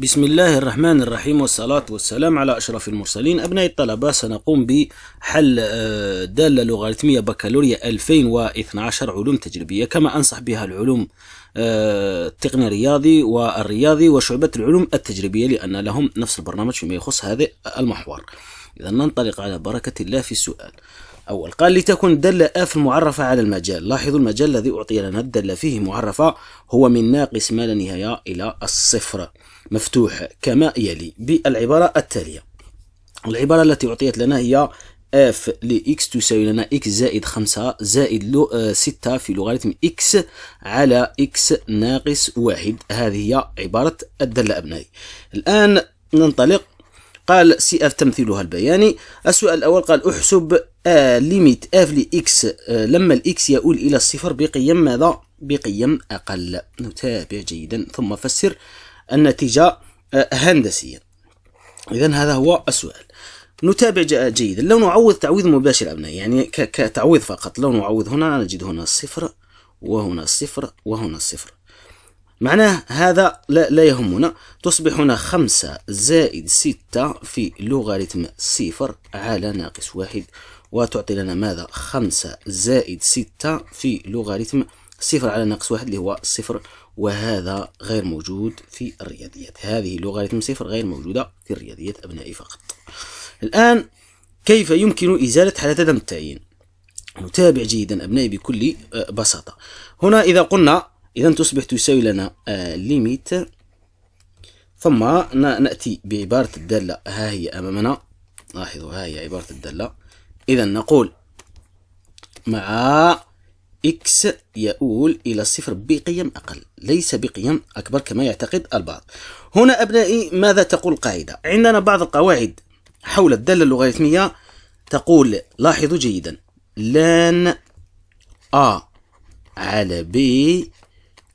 بسم الله الرحمن الرحيم والصلاة والسلام على أشرف المرسلين أبناء الطلبة سنقوم بحل دالة لوغاريتمية بكالوريا 2012 علوم تجريبية كما أنصح بها العلوم التقني الرياضي والرياضي وشعبة العلوم التجريبية لأن لهم نفس البرنامج فيما يخص هذا المحور إذا ننطلق على بركة الله في السؤال أول قال لتكن دالة آف المعرفة على المجال لاحظوا المجال الذي أعطي لنا الدالة فيه معرفة هو من ناقص ما لا نهاية إلى الصفر مفتوح كما يلي بالعبارة التالية العبارة التي أعطيت لنا هي اف لإكس تساوي لنا إكس زائد خمسة زائد لو آه، ستة في لوغاريتم إكس على إكس ناقص واحد هذه هي عبارة الدالة أبنائي الآن ننطلق قال سي اف تمثيلها البياني السؤال الاول قال احسب آه ليميت اف لاكس لما الاكس يؤول الى الصفر بقيم ماذا بقيم اقل نتابع جيدا ثم فسر النتيجة آه، هندسيا إذا هذا هو السؤال نتابع جيدا لو نعوض تعويض مباشر أبنائي يعني كتعويض فقط لو نعوض هنا نجد هنا الصفر وهنا الصفر وهنا الصفر معناه هذا لا, لا يهمنا تصبح هنا خمسة زائد ستة في لوغاريتم صفر على ناقص واحد وتعطي لنا ماذا خمسة زائد ستة في لوغاريتم صفر على ناقص واحد اللي هو صفر وهذا غير موجود في الرياضيات هذه اللوغاريتم صفر غير موجودة في الرياضيات أبنائي فقط الآن كيف يمكن إزالة حالة عدم التعيين نتابع جيدا أبنائي بكل آه، بساطة هنا إذا قلنا إذا تصبح تساوي لنا ليميت آه، ثم نأتي بعبارة الدالة ها هي أمامنا لاحظوا ها هي عبارة الدالة إذا نقول مع إكس يؤول إلى الصفر بقيم أقل ليس بقيم أكبر كما يعتقد البعض هنا أبنائي ماذا تقول القاعدة؟ عندنا بعض القواعد حول الدالة اللوغاريتمية تقول لاحظوا جيدا لان أ على ب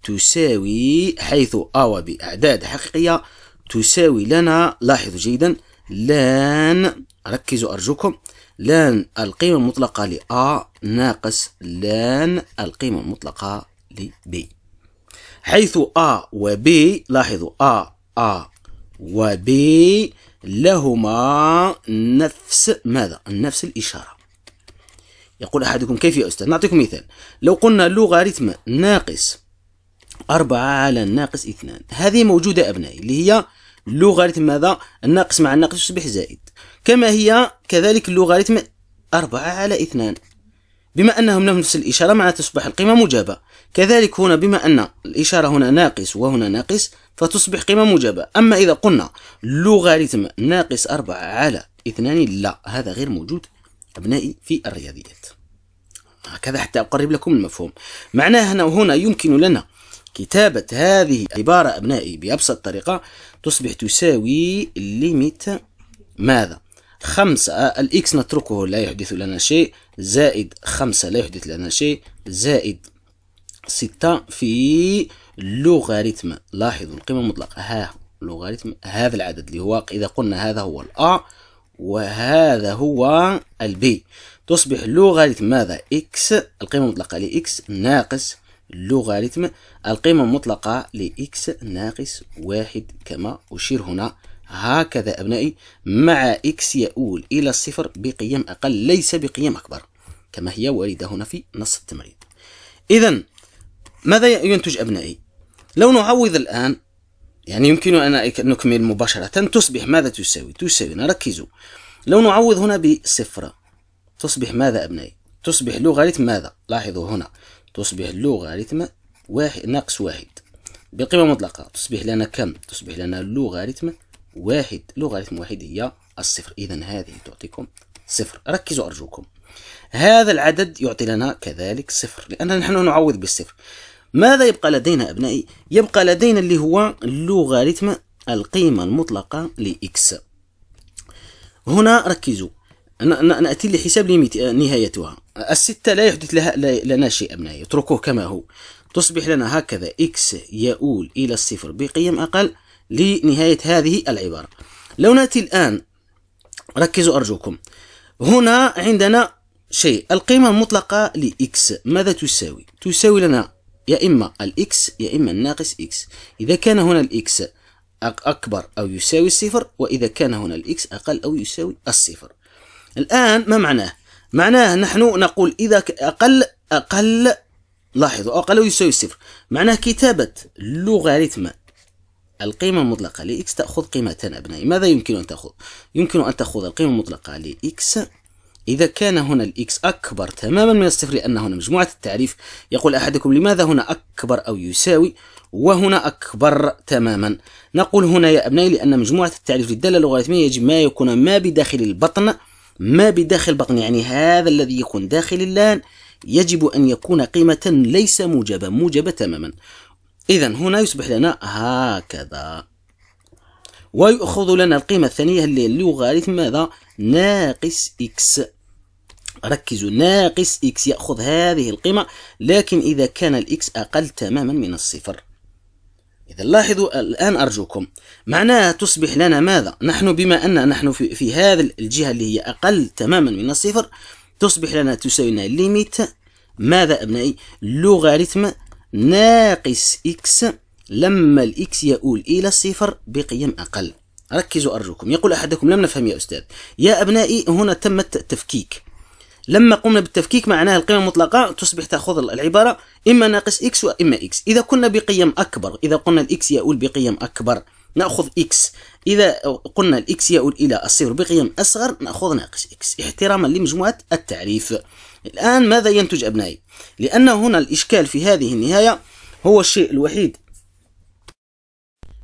تساوي حيث أ ب أعداد حقيقية تساوي لنا لاحظوا جيدا لان ركزوا أرجوكم لان القيمة المطلقة ل A ناقص لان القيمة المطلقة ل B حيث A و B لاحظوا A A و B لهما نفس ماذا؟ نفس الإشارة يقول أحدكم كيف يا أستاذ؟ نعطيكم مثال لو قلنا لوغاريتم ناقص أربعة على ناقص اثنان هذه موجودة أبنائي اللي هي لوغاريتم ماذا؟ الناقص مع الناقص يصبح زائد كما هي كذلك اللوغاريتم 4 على 2 بما أنهم نفس الإشارة مع تصبح القيمة موجبة كذلك هنا بما أن الإشارة هنا ناقص وهنا ناقص فتصبح قيمة موجبة أما إذا قلنا لوغاريتم ناقص 4 على 2 لا هذا غير موجود أبنائي في الرياضيات هكذا حتى أقرب لكم المفهوم معناه هنا وهنا يمكن لنا كتابة هذه العبارة أبنائي بأبسط طريقة تصبح تساوي ليميت ماذا خمسة آه، الإكس نتركه لا يحدث لنا شيء زائد خمسة لا يحدث لنا شيء زائد ستة في لوغاريتم لاحظوا القيمة المطلقة ها لوغاريتم هذا العدد اللي هو إذا قلنا هذا هو الأ وهذا هو البي تصبح لوغاريتم ماذا إكس القيمة المطلقة لإكس ناقص لوغاريتم القيمة المطلقة لإكس ناقص واحد كما أشير هنا هكذا أبنائي مع إكس يؤول إلى الصفر بقيم أقل ليس بقيم أكبر كما هي واردة هنا في نص التمرين إذا ماذا ينتج أبنائي؟ لو نعوض الآن يعني يمكن أن نكمل مباشرة تصبح ماذا تساوي؟ تساوي ركزوا لو نعوض هنا بصفر تصبح ماذا أبنائي؟ تصبح لوغاريتم ماذا؟ لاحظوا هنا تصبح لوغاريتم واحد ناقص واحد بالقيمة مطلقة تصبح لنا كم؟ تصبح لنا لوغاريتم واحد لوغاريتم واحد هي الصفر إذا هذه تعطيكم صفر ركزوا أرجوكم هذا العدد يعطي لنا كذلك صفر لأننا نحن نعوض بالصفر ماذا يبقى لدينا أبنائي؟ يبقى لدينا اللي هو لوغاريتم القيمة المطلقة لإكس هنا ركزوا نأتي لحساب آه، نهايتها الستة لا يحدث لها لنا شيء أبنائي اتركوه كما هو تصبح لنا هكذا إكس يؤول إلى الصفر بقيم أقل لنهاية هذه العبارة لو نأتي الآن ركزوا أرجوكم هنا عندنا شيء القيمة المطلقة لإكس ماذا تساوي؟ تساوي لنا يا إما الإكس يا إما الناقص إكس إذا كان هنا الإكس أكبر أو يساوي الصفر وإذا كان هنا الإكس أقل أو يساوي الصفر الآن ما معناه؟ معناه نحن نقول إذا أقل أقل لاحظوا أقل أو يساوي الصفر معناه كتابة لوغاريتم القيمة المطلقة لإكس تأخذ قيمتان أبنائي ماذا يمكن أن تأخذ؟ يمكن أن تأخذ القيمة المطلقة لإكس إذا كان هنا الإكس أكبر تماما من الصفر لأن هنا مجموعة التعريف يقول أحدكم لماذا هنا أكبر أو يساوي وهنا أكبر تماما نقول هنا يا أبنائي لأن مجموعة التعريف للدالة اللوغاريتمية يجب ما يكون ما بداخل البطن ما بداخل البطن يعني هذا الذي يكون داخل اللان يجب أن يكون قيمة ليس موجبة موجبة تماما إذا هنا يصبح لنا هكذا ويأخذ لنا القيمة الثانية اللي هي اللوغاريتم ماذا؟ ناقص إكس ركزوا ناقص إكس يأخذ هذه القيمة لكن إذا كان الإكس أقل تماما من الصفر إذا لاحظوا الآن أرجوكم معناها تصبح لنا ماذا؟ نحن بما أن نحن في, في هذه الجهة اللي هي أقل تماما من الصفر تصبح لنا تساوي لنا ليميت ماذا أبنائي؟ لوغاريتم ناقص إكس لما الإكس يؤول إلى الصفر بقيم أقل ركزوا أرجوكم يقول أحدكم لم نفهم يا أستاذ يا أبنائي هنا تم التفكيك لما قمنا بالتفكيك معناها القيمة المطلقة تصبح تأخذ العبارة إما ناقص إكس وإما إكس إذا كنا بقيم أكبر إذا قلنا الإكس يؤول بقيم أكبر نأخذ إكس إذا قلنا الإكس يؤول إلى الصفر بقيم أصغر نأخذ ناقص إكس احتراما لمجموعة التعريف الآن ماذا ينتج أبنائي لأن هنا الإشكال في هذه النهاية هو الشيء الوحيد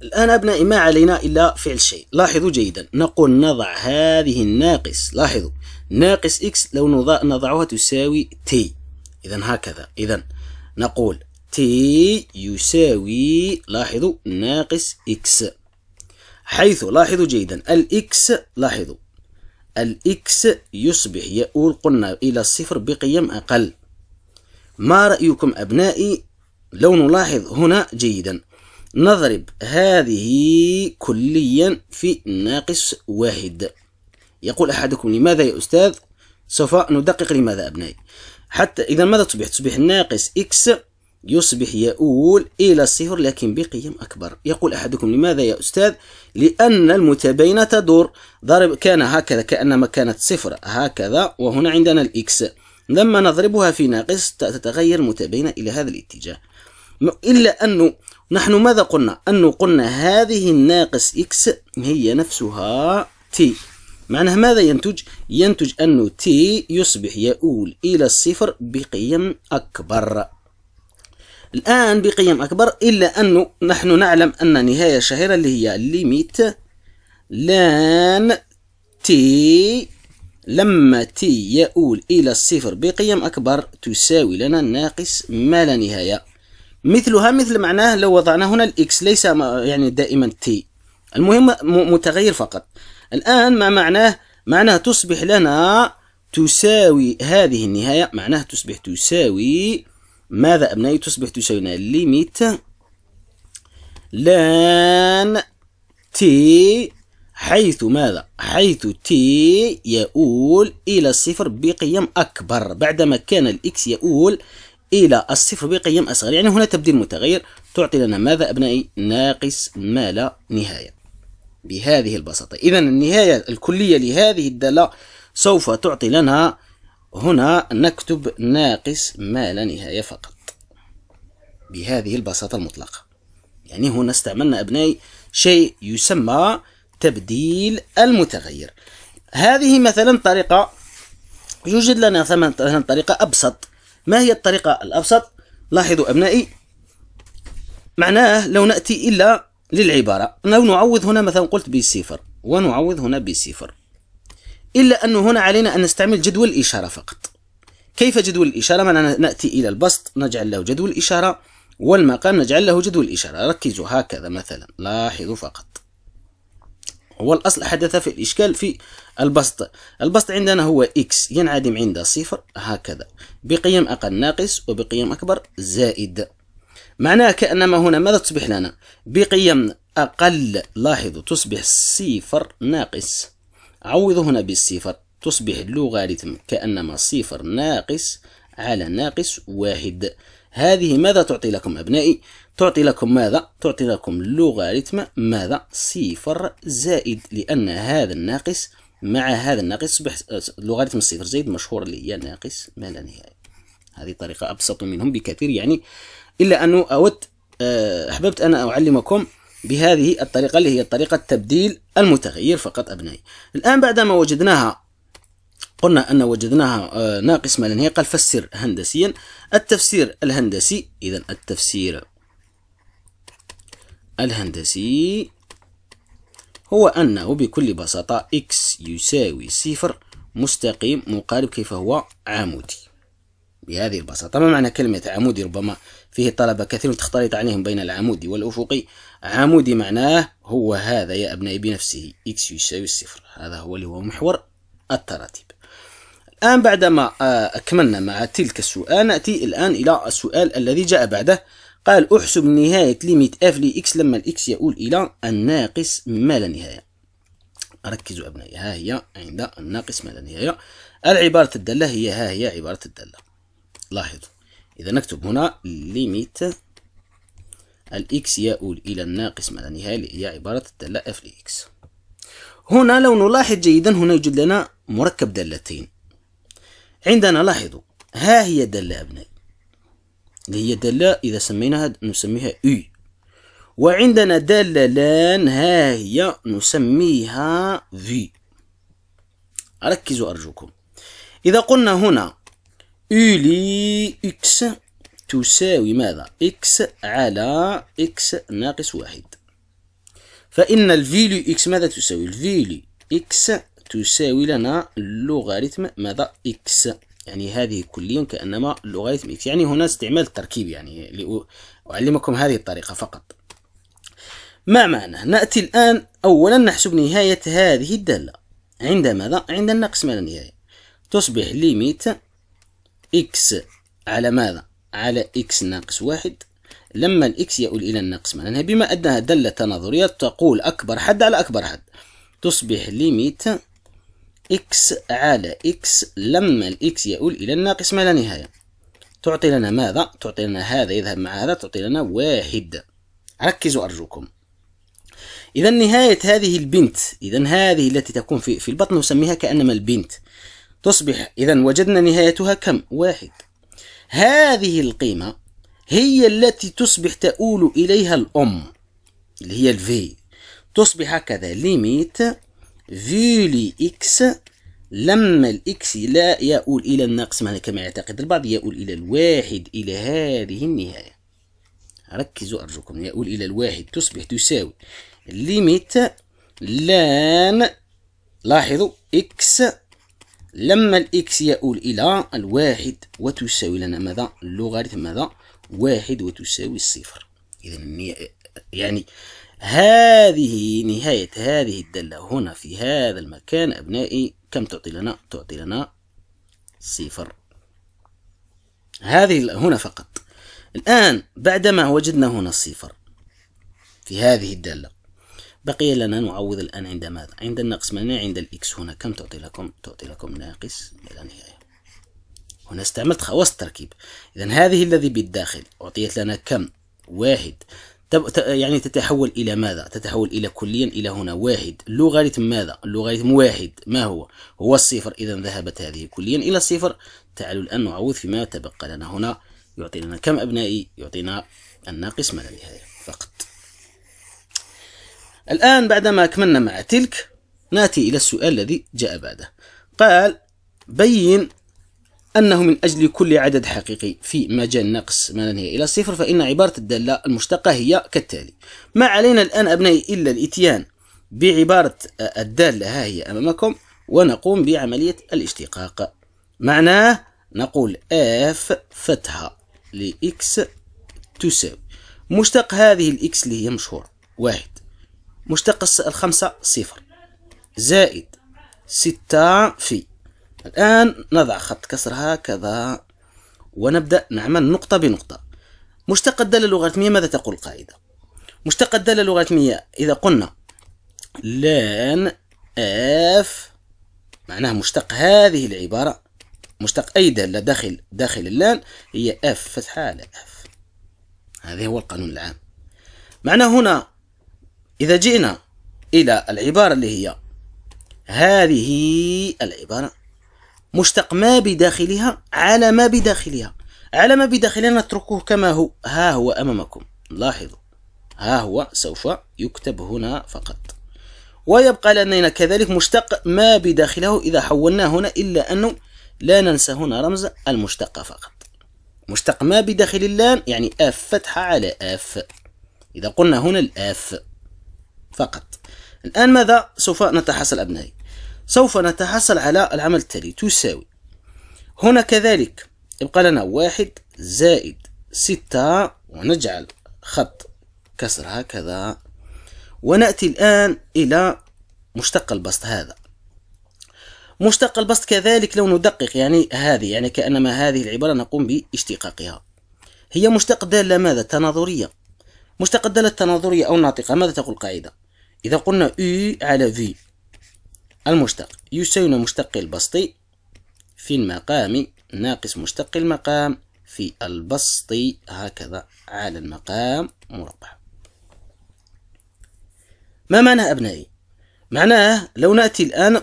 الآن أبنائي ما علينا إلا فعل شيء لاحظوا جيدا نقول نضع هذه الناقص لاحظوا ناقص x لو نضعها تساوي t إذا هكذا إذا نقول t يساوي لاحظوا ناقص x حيث لاحظوا جيدا الإكس لاحظوا الإكس يصبح يؤول قلنا إلى الصفر بقيم أقل ما رأيكم أبنائي لو نلاحظ هنا جيدا نضرب هذه كليا في ناقص واحد يقول أحدكم لماذا يا أستاذ سوف ندقق لماذا أبنائي حتى إذا ماذا تصبح تصبح ناقص إكس يصبح يؤول إلى السهر لكن بقيم أكبر يقول أحدكم لماذا يا أستاذ لأن المتباينة تدور ضرب كان هكذا كأنما كانت صفر هكذا وهنا عندنا الإكس لما نضربها في ناقص تتغير المتباينة إلى هذا الاتجاه إلا أنه نحن ماذا قلنا أنه قلنا هذه الناقص إكس هي نفسها تي معناها ماذا ينتج؟ ينتج أنه تي يصبح يؤول إلى الصفر بقيم أكبر الآن بقيم أكبر إلا أنه نحن نعلم أن نهاية الشهيرة اللي هي ليميت لان تي لما تي يؤول إلى الصفر بقيم أكبر تساوي لنا ناقص ما لا نهاية مثلها مثل معناه لو وضعنا هنا الإكس ليس يعني دائما تي المهم متغير فقط الآن ما معناه معناه تصبح لنا تساوي هذه النهاية معناه تصبح تساوي ماذا أبنائي تصبح تساوينا ليميت لان تي حيث ماذا حيث تي يؤول إلى الصفر بقيم أكبر بعدما كان الإكس يؤول إلى الصفر بقيم أصغر يعني هنا تبديل متغير تعطي لنا ماذا أبنائي ناقص ما لا نهاية بهذه البساطة إذا النهاية الكلية لهذه الدالة سوف تعطي لنا هنا نكتب ناقص ما لا نهاية فقط بهذه البساطة المطلقة يعني هنا استعملنا أبنائي شيء يسمى تبديل المتغير هذه مثلا طريقة يوجد لنا مثلا طريقة أبسط ما هي الطريقة الأبسط؟ لاحظوا أبنائي معناه لو نأتي إلا للعبارة لو نعوض هنا مثلا قلت بصفر ونعوض هنا بصفر إلا أنه هنا علينا أن نستعمل جدول الإشارة فقط كيف جدول الإشارة؟ معنا نأتي إلى البسط نجعل له جدول الإشارة والمقام نجعل له جدول الإشارة ركزوا هكذا مثلا لاحظوا فقط هو الأصل حدث في الإشكال في البسط البسط عندنا هو x ينعدم عند صفر هكذا بقيم أقل ناقص وبقيم أكبر زائد معناه كأنما هنا ماذا تصبح لنا بقيم أقل لاحظوا تصبح صفر ناقص عوض هنا بالصفر تصبح اللوغاريتم كأنما صفر ناقص على ناقص واحد هذه ماذا تعطي لكم أبنائي؟ تعطي لكم ماذا؟ تعطي لكم اللوغاريتم ماذا؟ صفر زائد لأن هذا الناقص مع هذا الناقص يصبح لوغاريتم الصفر زائد مشهور اللي هي ناقص ما لا نهاية هذه طريقة أبسط منهم بكثير يعني إلا أنه أود آه، أحببت أن أعلمكم بهذه الطريقة اللي هي طريقة تبديل المتغير فقط أبنائي الآن بعدما وجدناها قلنا أن وجدناها آه، ناقص ما لنهي قال فسر هندسيا التفسير الهندسي إذا التفسير الهندسي هو أنه بكل بساطة x يساوي صفر مستقيم مقارب كيف هو عمودي بهذه البساطة ما معنى كلمة عمودي ربما فيه طلبة كثير تختلط عليهم بين العمودي والأفقي عمودي معناه هو هذا يا أبنائي بنفسه إكس يساوي الصفر هذا هو اللي هو محور التراتيب الآن بعدما آه، أكملنا مع تلك السؤال نأتي الآن إلى السؤال الذي جاء بعده قال أحسب نهاية ليميت اف لإكس لما الإكس يؤول إلى الناقص ما لا نهاية ركزوا أبنائي ها هي عند الناقص ما لا نهاية العبارة الدالة هي ها هي عبارة الدالة لاحظوا إذا نكتب هنا ليميت الإكس يؤول إلى الناقص مع النهاية هي عبارة الدالة اف لإكس هنا لو نلاحظ جيدا هنا يوجد لنا مركب دالتين عندنا لاحظوا ها هي الدالة أبنائي اللي هي دالة إذا سميناها نسميها إي. وعندنا دالة لان ها هي نسميها في. ركزوا أرجوكم إذا قلنا هنا لي إكس تساوي ماذا x على x ناقص واحد فإن الفيلو x ماذا تساوي الفيلو x تساوي لنا لوغاريتم ماذا x يعني هذه كليا كأنما لوغاريتم x يعني هنا استعمال التركيب يعني لأعلمكم هذه الطريقة فقط ما معنى نأتي الآن أولا نحسب نهاية هذه الدالة عند ماذا عند النقص لا النهاية تصبح ليميت x على ماذا على إكس ناقص واحد لما الإكس يؤول إلى الناقص معناها بما أنها دلة تناظرية تقول أكبر حد على أكبر حد تصبح ليميت إكس على إكس لما الإكس يؤول إلى الناقص ما لا نهاية تعطي لنا ماذا؟ تعطي لنا هذا يذهب مع هذا تعطي لنا واحد ركزوا أرجوكم إذا نهاية هذه البنت إذا هذه التي تكون في, في البطن نسميها كأنما البنت تصبح إذا وجدنا نهايتها كم؟ واحد هذه القيمة هي التي تصبح تؤول إليها الأم اللي هي الفي تصبح هكذا ليميت في لي إكس لما الإكس لا يؤول إلى الناقص معنا كما يعتقد البعض يؤول إلى الواحد إلى هذه النهاية ركزوا أرجوكم يؤول إلى الواحد تصبح تساوي ليميت لان لاحظوا إكس لما الإكس يؤول إلى الواحد وتساوي لنا ماذا اللوغاريتم ماذا واحد وتساوي الصفر إذا يعني هذه نهاية هذه الدالة هنا في هذا المكان أبنائي كم تعطي لنا تعطي لنا صفر هذه هنا فقط الآن بعدما وجدنا هنا الصفر في هذه الدالة بقي لنا نعوض الآن عند ماذا؟ عند النقص من عند الإكس هنا كم تعطي لكم؟ تعطي لكم ناقص إلى نهاية هنا استعملت خواص التركيب إذا هذه الذي بالداخل أعطيت لنا كم؟ واحد يعني تتحول إلى ماذا؟ تتحول إلى كليا إلى هنا واحد لوغاريتم ماذا؟ لوغاريتم واحد ما هو؟ هو الصفر إذا ذهبت هذه كليا إلى الصفر تعالوا الآن نعوض فيما تبقى لنا هنا يعطي لنا كم أبنائي؟ يعطينا الناقص ما لا نهاية فقط الآن بعدما أكملنا مع تلك نأتي إلى السؤال الذي جاء بعده قال بين أنه من أجل كل عدد حقيقي في مجال نقص ما ننهي إلى صفر فإن عبارة الدالة المشتقة هي كالتالي ما علينا الآن أبنائي إلا الإتيان بعبارة الدالة ها هي أمامكم ونقوم بعملية الاشتقاق معناه نقول F فتحة لإكس تساوي مشتق هذه الإكس اللي هي مشهورة واحد مشتق الخمسة صفر زائد ستة في الآن نضع خط كسر هكذا ونبدأ نعمل نقطة بنقطة مشتق الدالة اللوغاريتمية ماذا تقول القاعدة؟ مشتق الدالة اللوغاريتمية إذا قلنا لان اف معناه مشتق هذه العبارة مشتق أي دالة داخل داخل اللان هي اف فتحة على اف هذا هو القانون العام معناه هنا إذا جئنا إلى العبارة اللي هي هذه العبارة مشتق ما بداخلها على ما بداخلها على ما بداخلها نتركه كما هو ها هو أمامكم لاحظوا ها هو سوف يكتب هنا فقط ويبقى لدينا كذلك مشتق ما بداخله إذا حولناه هنا إلا أنه لا ننسى هنا رمز المشتقة فقط مشتق ما بداخل اللام يعني اف فتحة على اف إذا قلنا هنا الاف فقط الآن ماذا سوف نتحصل أبنائي سوف نتحصل على العمل التالي تساوي هنا كذلك يبقى لنا واحد زائد ستة ونجعل خط كسر هكذا ونأتي الآن إلى مشتق البسط هذا مشتق البسط كذلك لو ندقق يعني هذه يعني كأنما هذه العبارة نقوم باشتقاقها هي مشتق دالة ماذا تناظرية مشتق الدالة التناظرية أو الناطقة ماذا تقول القاعدة إذا قلنا U على V المشتق يساوي مشتق البسط في المقام ناقص مشتق المقام في البسط هكذا على المقام مربع ما معنى أبنائي؟ معناه لو نأتي الآن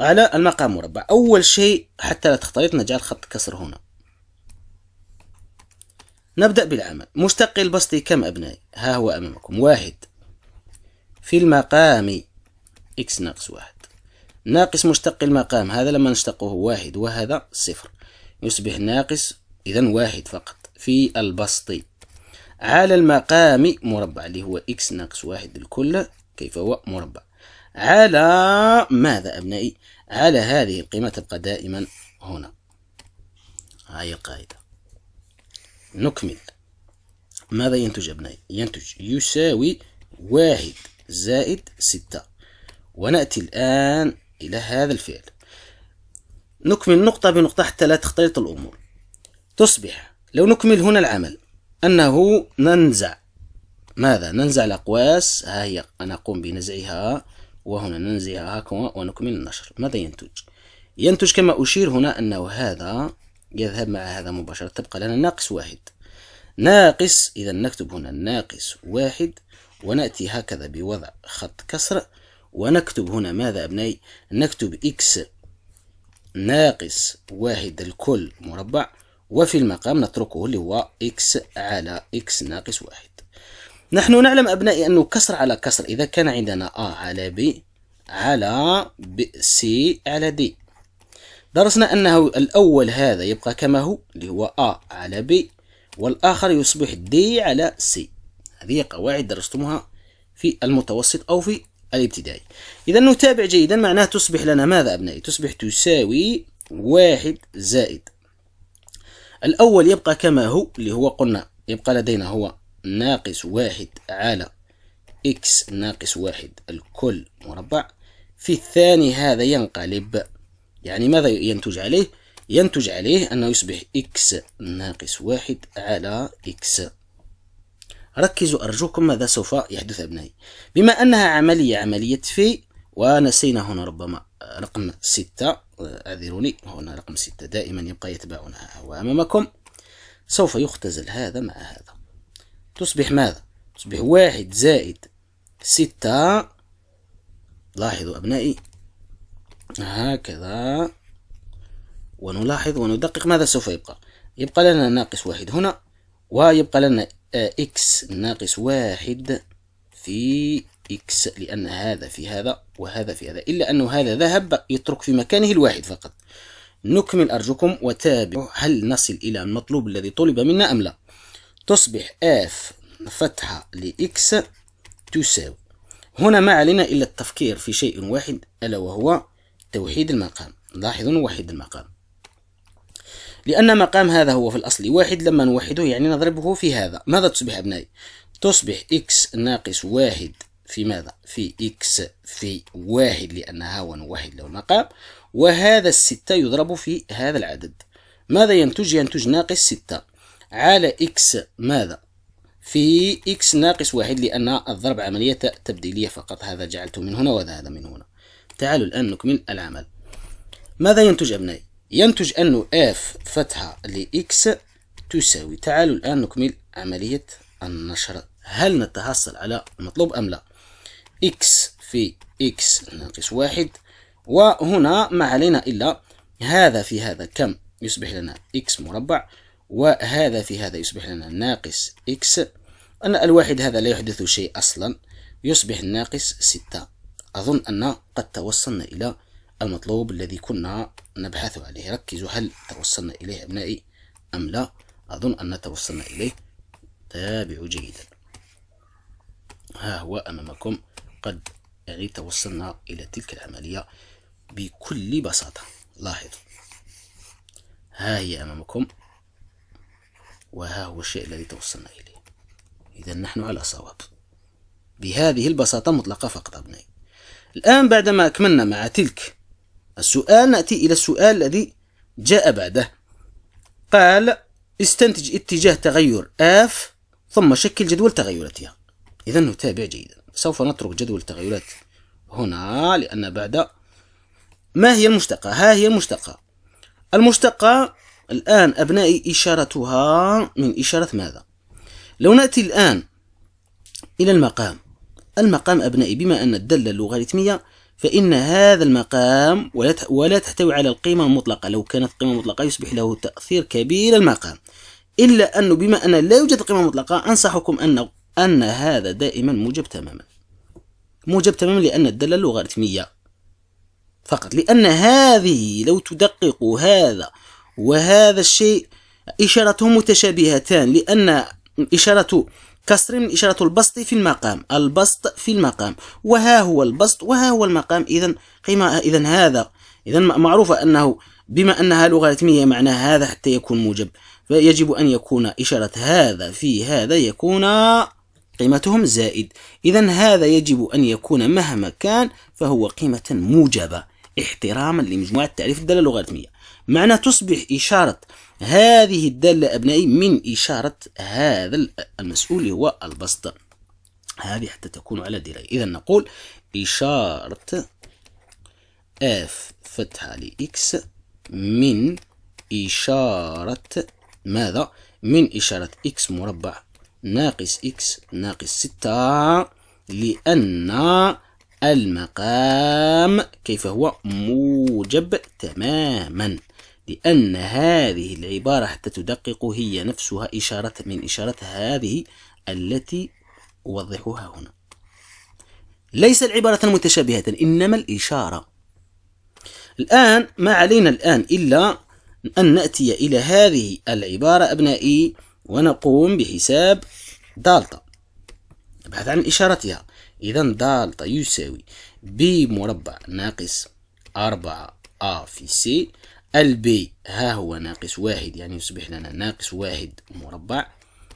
على المقام مربع أول شيء حتى لا تختلط نجعل خط كسر هنا نبدأ بالعمل مشتق البسط كم أبنائي؟ ها هو أمامكم واحد في المقام إكس ناقص واحد ناقص مشتق المقام هذا لما نشتقه واحد وهذا صفر يصبح ناقص إذا واحد فقط في البسط على المقام مربع اللي هو إكس ناقص واحد الكل كيف هو مربع على ماذا أبنائي على هذه القيمة تبقى دائما هنا هاي القاعدة نكمل ماذا ينتج أبنائي ينتج يساوي واحد زائد ستة ونأتي الآن إلى هذا الفعل نكمل نقطة بنقطة حتى لا تختلط الأمور تصبح لو نكمل هنا العمل أنه ننزع ماذا ننزع الأقواس ها هي أنا أقوم بنزعها وهنا ننزعها ونكمل النشر ماذا ينتج ينتج كما أشير هنا أنه هذا يذهب مع هذا مباشرة تبقى لنا ناقص واحد ناقص إذا نكتب هنا ناقص واحد ونأتي هكذا بوضع خط كسر ونكتب هنا ماذا أبنائي نكتب إكس ناقص واحد الكل مربع وفي المقام نتركه اللي هو إكس على إكس ناقص واحد نحن نعلم أبنائي أنه كسر على كسر إذا كان عندنا أ على ب على ب سي على دي درسنا أنه الأول هذا يبقى كما هو اللي هو أ على ب والآخر يصبح دي على سي هذه قواعد درستموها في المتوسط أو في الابتدائي إذا نتابع جيدا معناه تصبح لنا ماذا أبنائي تصبح تساوي واحد زائد الأول يبقى كما هو اللي هو قلنا يبقى لدينا هو ناقص واحد على إكس ناقص واحد الكل مربع في الثاني هذا ينقلب يعني ماذا ينتج عليه؟ ينتج عليه أنه يصبح إكس ناقص واحد على إكس ركزوا أرجوكم ماذا سوف يحدث أبنائي بما أنها عملية عملية في ونسينا هنا ربما رقم ستة أعذروني هنا رقم ستة دائما يبقى هو أمامكم سوف يختزل هذا مع هذا تصبح ماذا؟ تصبح واحد زائد ستة لاحظوا أبنائي هكذا ونلاحظ وندقق ماذا سوف يبقى يبقى لنا ناقص واحد هنا ويبقى لنا إكس آه، ناقص واحد في إكس لأن هذا في هذا وهذا في هذا إلا أنه هذا ذهب يترك في مكانه الواحد فقط نكمل أرجوكم وتابعوا هل نصل إلى المطلوب الذي طلب منا أم لا تصبح اف فتحة لإكس تساوي هنا ما علينا إلا التفكير في شيء واحد ألا وهو توحيد المقام لاحظوا نوحد المقام لأن مقام هذا هو في الأصل واحد لما نوحده يعني نضربه في هذا ماذا تصبح أبنائي تصبح x ناقص واحد في ماذا في x في واحد لأن ها هو نوحد له المقام وهذا الستة يضرب في هذا العدد ماذا ينتج ينتج ناقص ستة على x ماذا في x ناقص واحد لأن الضرب عملية تبديلية فقط هذا جعلته من هنا وهذا من هنا تعالوا الآن نكمل العمل ماذا ينتج أبنائي ينتج أن F فتحة لإكس تساوي تعالوا الآن نكمل عملية النشر هل نتحصل على المطلوب أم لا إكس في إكس ناقص واحد وهنا ما علينا إلا هذا في هذا كم يصبح لنا إكس مربع وهذا في هذا يصبح لنا ناقص إكس أن الواحد هذا لا يحدث شيء أصلا يصبح ناقص ستة أظن أن قد توصلنا إلى المطلوب الذي كنا نبحث عليه ركزوا هل توصلنا إليه أبنائي أم لا أظن أن توصلنا إليه تابعوا جيدا ها هو أمامكم قد يعني توصلنا إلى تلك العملية بكل بساطة لاحظوا ها هي أمامكم وها هو الشيء الذي توصلنا إليه إذا نحن على صواب بهذه البساطة مطلقة فقط أبنائي الآن بعدما أكملنا مع تلك السؤال نأتي إلى السؤال الذي جاء بعده قال استنتج اتجاه تغير اف ثم شكل جدول تغيراتها إذا نتابع جيدا سوف نترك جدول التغيرات هنا لأن بعد ما هي المشتقة؟ ها هي المشتقة المشتقة الآن أبنائي إشارتها من إشارة ماذا؟ لو نأتي الآن إلى المقام المقام أبنائي بما أن الدالة اللوغاريتمية فإن هذا المقام ولا تحتوي على القيمة المطلقة لو كانت قيمة مطلقة يصبح له تأثير كبير المقام إلا أنه بما أن لا يوجد قيمة مطلقة أنصحكم أن أن هذا دائما موجب تماما موجب تماما لأن الدالة لوغاريتمية فقط لأن هذه لو تدقق هذا وهذا الشيء إشارته متشابهتان لأن إشارة كسر من إشارة البسط في المقام البسط في المقام وها هو البسط وها هو المقام إذا قيمة إذا هذا إذا معروفة أنه بما أنها لغة رتمية معناه هذا حتى يكون موجب فيجب أن يكون إشارة هذا في هذا يكون قيمتهم زائد إذا هذا يجب أن يكون مهما كان فهو قيمة موجبة احتراما لمجموعة تعريف الدالة رتمية معنى تصبح إشارة هذه الدالة أبنائي من إشارة هذا المسؤول اللي هو البسط هذه حتى تكون على دراية إذا نقول إشارة اف فتحة لإكس من إشارة ماذا؟ من إشارة إكس مربع ناقص إكس ناقص ستة لأن المقام كيف هو موجب تماما لأن هذه العبارة حتى تدقق هي نفسها إشارة من إشارة هذه التي أوضحها هنا ليس العبارة متشابهة إنما الإشارة الآن ما علينا الآن إلا أن نأتي إلى هذه العبارة أبنائي ونقوم بحساب دالتا نبحث عن إشارتها إذا دالتا يساوي ب مربع ناقص أربعة أ في سي البي ها هو ناقص واحد يعني يصبح لنا ناقص واحد مربع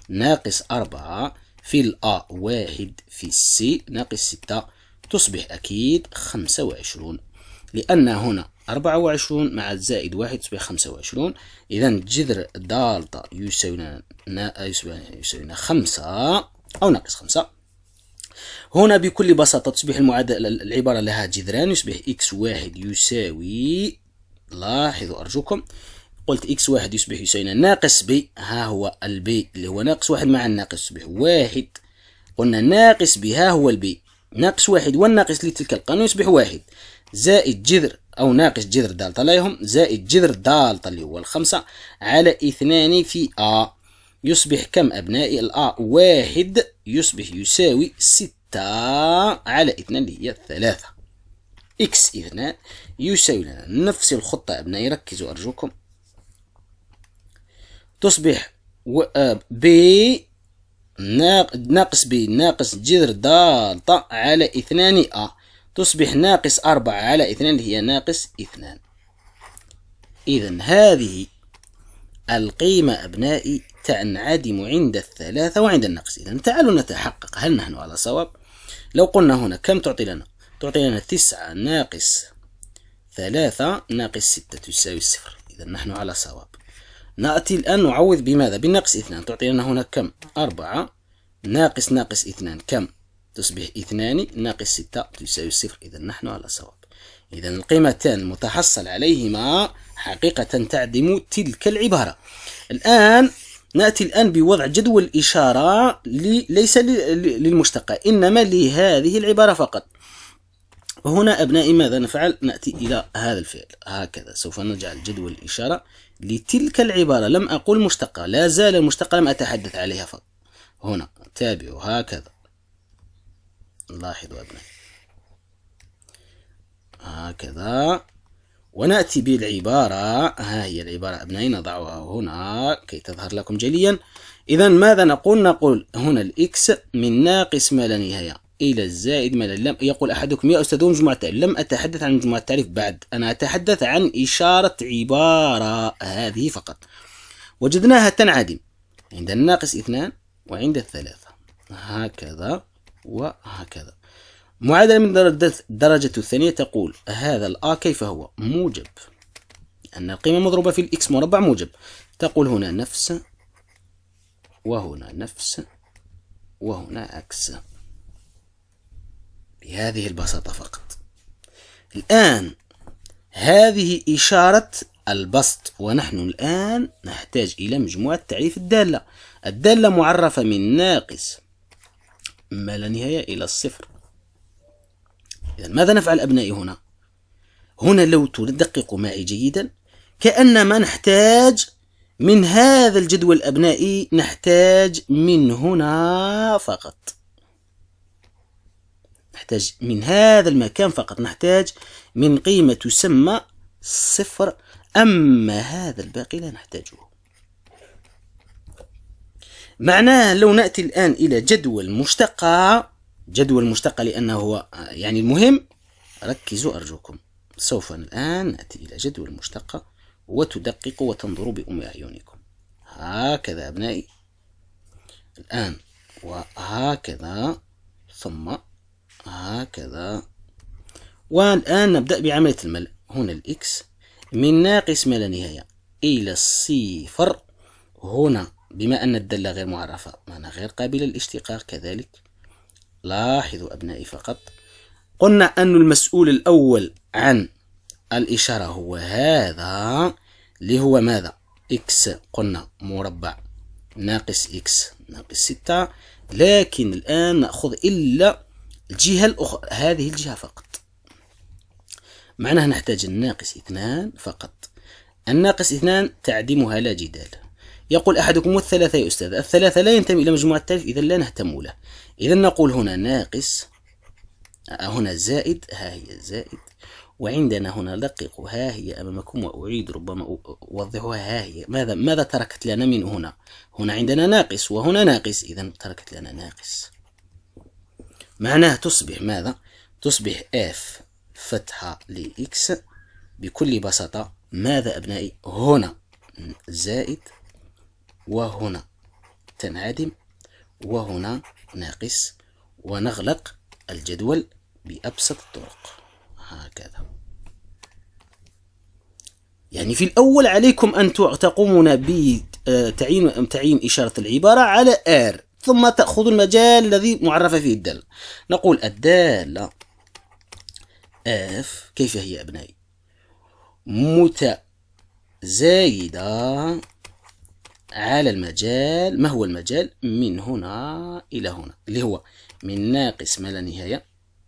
ناقص أربعة في الأ واحد في السي ناقص ستة تصبح أكيد خمسة وعشرون لأن هنا أربعة وعشرون مع زائد واحد تصبح خمسة وعشرون إذا جذر دالتا يساوي لنا خمسة أو ناقص خمسة هنا بكل بساطة تصبح المعادلة العبارة لها جذران يصبح إكس واحد يساوي لاحظوا أرجوكم قلت إكس واحد يصبح يساوي ناقص بي ها هو البي اللي هو ناقص واحد مع الناقص يصبح واحد قلنا ناقص بي ها هو البي ناقص واحد والناقص لتلك القانون يصبح واحد زائد جذر أو ناقص جذر دالتا لا يهم زائد جذر دالتا اللي هو الخمسة على اثنان في أ يصبح كم أبنائي الأ واحد يصبح يساوي ستة على اثنان اللي هي ثلاثة إكس اثنان يساوي لنا نفس الخطة أبنائي ركزوا أرجوكم تصبح و... آه، ب ناقص ب ناقص جذر دالتا على اثنان أ تصبح ناقص أربعة على اثنان هي ناقص اثنان إذا هذه القيمة أبنائي تنعدم عند الثلاثة وعند النقص إذا تعالوا نتحقق هل نحن على صواب لو قلنا هنا كم تعطي لنا تعطي لنا تسعة ناقص ثلاثة ناقص ستة تساوي صفر إذا نحن على صواب نأتي الآن نعوض بماذا بالناقص اثنان تعطينا هنا كم أربعة ناقص ناقص اثنان كم تصبح اثنان ناقص ستة تساوي صفر إذا نحن على صواب إذا القيمتان المتحصل عليهما حقيقة تعدم تلك العبارة الآن نأتي الآن بوضع جدول إشارة لي ليس للمشتقة إنما لهذه العبارة فقط وهنا أبنائي ماذا نفعل؟ نأتي إلى هذا الفعل هكذا سوف نجعل جدول الإشارة لتلك العبارة لم أقول مشتقة لا زال المشتقة لم أتحدث عليها فقط هنا تابعوا هكذا لاحظوا أبنائي هكذا ونأتي بالعبارة ها هي العبارة أبنائي نضعها هنا كي تظهر لكم جليا إذا ماذا نقول؟ نقول هنا الإكس من ناقص ما لا نهاية إلى الزائد من لم يقول أحدكم يا أستاذ مجموعة لم أتحدث عن مجموعة التعريف بعد أنا أتحدث عن إشارة عبارة هذه فقط وجدناها تنعدم عند الناقص اثنان وعند الثلاثة هكذا وهكذا معادلة من درجة, درجة الثانية تقول هذا الآ كيف هو موجب أن القيمة المضروبة في الإكس مربع موجب تقول هنا نفس وهنا نفس وهنا عكس بهذه البساطة فقط الآن هذه إشارة البسط ونحن الآن نحتاج إلى مجموعة تعريف الدالة الدالة معرفة من ناقص ما لا نهاية إلى الصفر إذا ماذا نفعل أبنائي هنا؟ هنا لو تدققوا معي جيدا كأنما نحتاج من هذا الجدول أبنائي نحتاج من هنا فقط نحتاج من هذا المكان فقط نحتاج من قيمة تسمى صفر أما هذا الباقي لا نحتاجه معناه لو نأتي الآن إلى جدول مشتقة جدول مشتقة لأنه هو يعني المهم ركزوا أرجوكم سوف الآن نأتي إلى جدول مشتقة وتدققوا وتنظروا بأم أعينكم هكذا أبنائي الآن وهكذا ثم هكذا والآن نبدأ بعملية الملء هنا الإكس من ناقص ما لا نهاية إلى الصفر هنا بما أن الدالة غير معرفة معناها غير قابلة للاشتقاق كذلك لاحظوا أبنائي فقط قلنا أن المسؤول الأول عن الإشارة هو هذا اللي هو ماذا إكس قلنا مربع ناقص إكس ناقص ستة لكن الآن نأخذ إلا الجهة الأخرى هذه الجهة فقط معناها نحتاج الناقص اثنان فقط الناقص اثنان تعدمها لا جدال يقول أحدكم الثلاثة يا أستاذ الثلاثة لا ينتمي إلى مجموعة التالف إذا لا نهتم له إذا نقول هنا ناقص آه، هنا زائد ها هي زائد وعندنا هنا دقيق ها هي أمامكم وأعيد ربما أوضحها ها هي ماذا ماذا تركت لنا من هنا هنا عندنا ناقص وهنا ناقص إذا تركت لنا ناقص معناه تصبح ماذا تصبح اف فتحة لإكس بكل بساطة ماذا أبنائي هنا زائد وهنا تنعدم وهنا ناقص ونغلق الجدول بأبسط الطرق هكذا يعني في الأول عليكم أن تقومون بتعيين تعيين إشارة العبارة على R ثم تأخذ المجال الذي معرف فيه الدالة نقول الدالة اف كيف هي أبنائي متزايدة على المجال ما هو المجال من هنا إلى هنا اللي هو من ناقص ما لا نهاية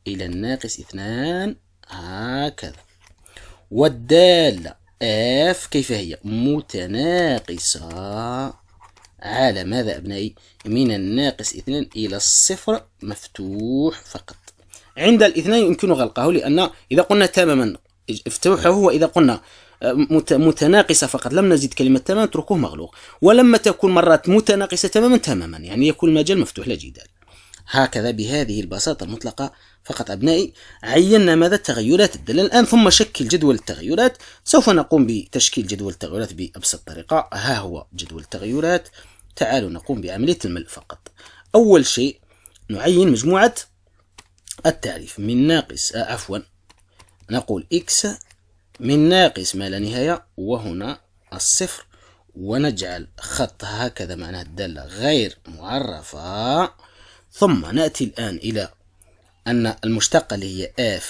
إلى الناقص اثنان هكذا والدالة اف كيف هي متناقصة على ماذا أبنائي من الناقص اثنين إلى الصفر مفتوح فقط عند الاثنين يمكن غلقه لأن إذا قلنا تماما افتوحه وإذا قلنا آه، متناقصة فقط لم نزيد كلمة تماما اتركوه مغلوق ولما تكون مرات متناقصة تماما تماما يعني يكون المجال مفتوح لا جدال هكذا بهذه البساطة المطلقة فقط أبنائي عينا ماذا التغيرات الدالة الآن ثم شكل جدول التغيرات سوف نقوم بتشكيل جدول التغيرات بأبسط طريقة ها هو جدول التغيرات تعالوا نقوم بعملية الملء فقط أول شيء نعين مجموعة التعريف من ناقص آه، عفوا نقول إكس من ناقص ما لا نهاية وهنا الصفر ونجعل خط هكذا معناه الدالة غير معرفة ثم نأتي الآن إلى أن المشتقة اللي هي F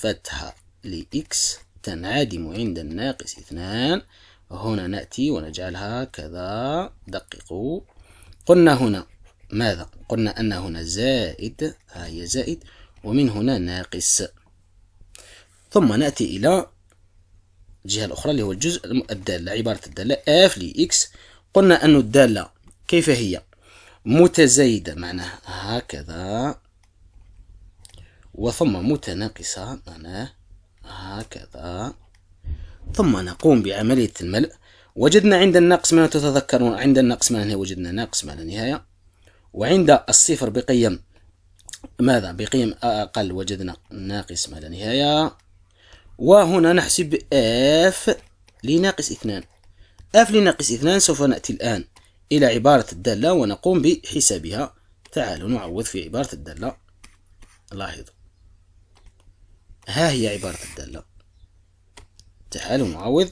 فتحة لإكس تنعدم عند الناقص اثنان هنا نأتي ونجعلها كذا دققوا قلنا هنا ماذا قلنا أن هنا زائد ها هي زائد ومن هنا ناقص ثم نأتي إلى الجهة الأخرى اللي هو الجزء الدالة عبارة الدالة اف لإكس قلنا أن الدالة كيف هي متزايدة معناها هكذا وثم متناقصة معناها هكذا ثم نقوم بعملية الملء وجدنا عند النقص ما تتذكرون عند النقص ما لا نهاية وجدنا ناقص ما لا نهاية وعند الصفر بقيم ماذا بقيم أقل وجدنا ناقص ما لا نهاية وهنا نحسب اف لناقص اثنان اف لناقص اثنان سوف نأتي الآن إلى عبارة الدالة ونقوم بحسابها تعالوا نعوض في عبارة الدالة لاحظوا ها هي عبارة الدالة التحال ونعوض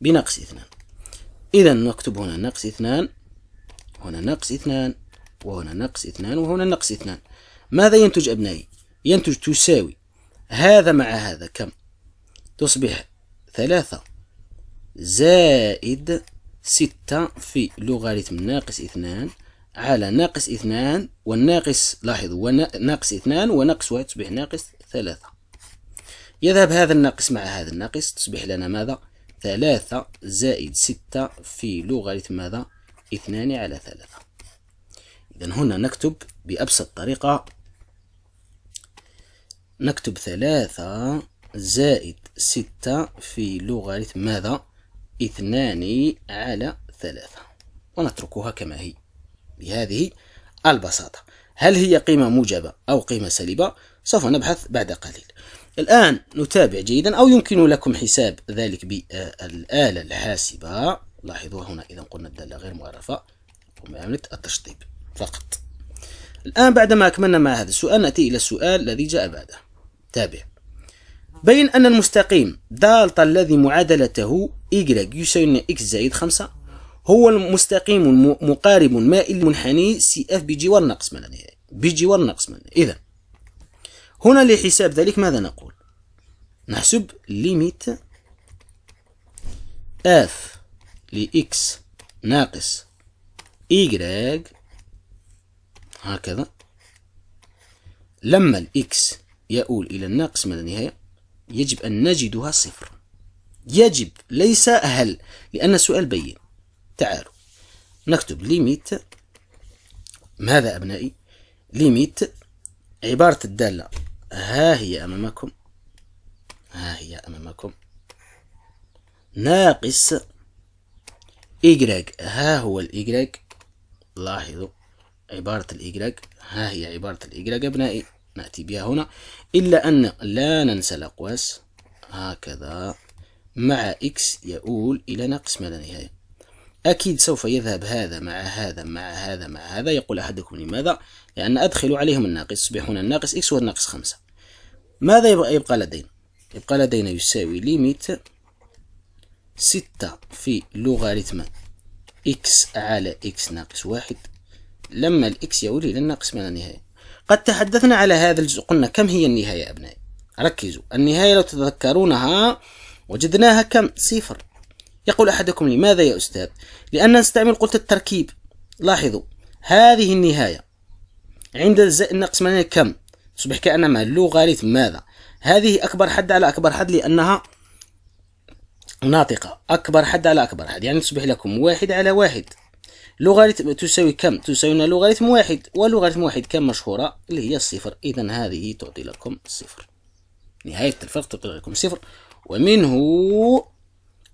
بنقص اثنان إذا نكتب هنا نقص اثنان هنا نقص اثنان وهنا نقص اثنان وهنا نقص اثنان ماذا ينتج أبنائي؟ ينتج تساوي هذا مع هذا كم؟ تصبح ثلاثة زائد ستة في لوغاريتم ناقص اثنان على ناقص اثنان والناقص لاحظوا ناقص اثنان وناقص واحد تصبح ناقص ثلاثة يذهب هذا الناقص مع هذا الناقص تصبح لنا ماذا ثلاثة زائد ستة في لوغاريتم ماذا اثنان على ثلاثة إذا هنا نكتب بأبسط طريقة نكتب ثلاثة زائد ستة في لوغاريتم ماذا اثنان على ثلاثة ونتركها كما هي بهذه البساطة هل هي قيمة موجبة أو قيمة سالبة سوف نبحث بعد قليل الآن نتابع جيدا أو يمكن لكم حساب ذلك بالآلة الحاسبة لاحظوا هنا إذا قلنا الدالة غير معرفة ومعاملة التشطيب فقط الآن بعدما أكملنا مع هذا السؤال نأتي إلى السؤال الذي جاء بعده تابع بين أن المستقيم دالتا الذي معادلته y يساوي x زائد 5 هو المستقيم المقارب المائل المنحني سي اف بجوار نقص معنى بجوار نقص من إذا هنا لحساب ذلك ماذا نقول نحسب ليميت اف لإكس ناقص إيجراج هكذا لما الإكس يؤول إلى الناقص من النهاية يجب أن نجدها صفر يجب ليس هل لأن السؤال بين تعالوا نكتب ليميت ماذا أبنائي ليميت عبارة الدالة ها هي أمامكم ها هي أمامكم ناقص إيجراج ها هو الإيجراج لاحظوا عبارة الإيجراج ها هي عبارة الإيجراج أبنائي نأتي بها هنا إلا أن لا ننسى الأقواس هكذا مع إكس يؤول إلى ناقص ما لا نهاية أكيد سوف يذهب هذا مع هذا مع هذا مع هذا يقول أحدكم لماذا؟ لأن أدخل عليهم الناقص يصبحون الناقص إكس والناقص الناقص خمسة ماذا يبقى لدينا يبقى لدينا يساوي ليميت ستة في لوغاريتم إكس على إكس ناقص واحد لما الإكس يولي إلى الناقص من النهاية قد تحدثنا على هذا الجزء قلنا كم هي النهاية أبنائي ركزوا النهاية لو تتذكرونها وجدناها كم صفر يقول أحدكم لماذا يا أستاذ لأن نستعمل قلت التركيب لاحظوا هذه النهاية عند الزائد الناقص من كم تصبح كأنما لوغاريتم ماذا؟ هذه أكبر حد على أكبر حد لأنها ناطقة أكبر حد على أكبر حد يعني تصبح لكم واحد على واحد لوغاريتم تساوي كم تساوي لنا لوغاريتم واحد ولوغاريتم واحد كم مشهورة اللي هي الصفر إذا هذه تعطي لكم الصفر نهاية الفرق تعطي لكم صفر ومنه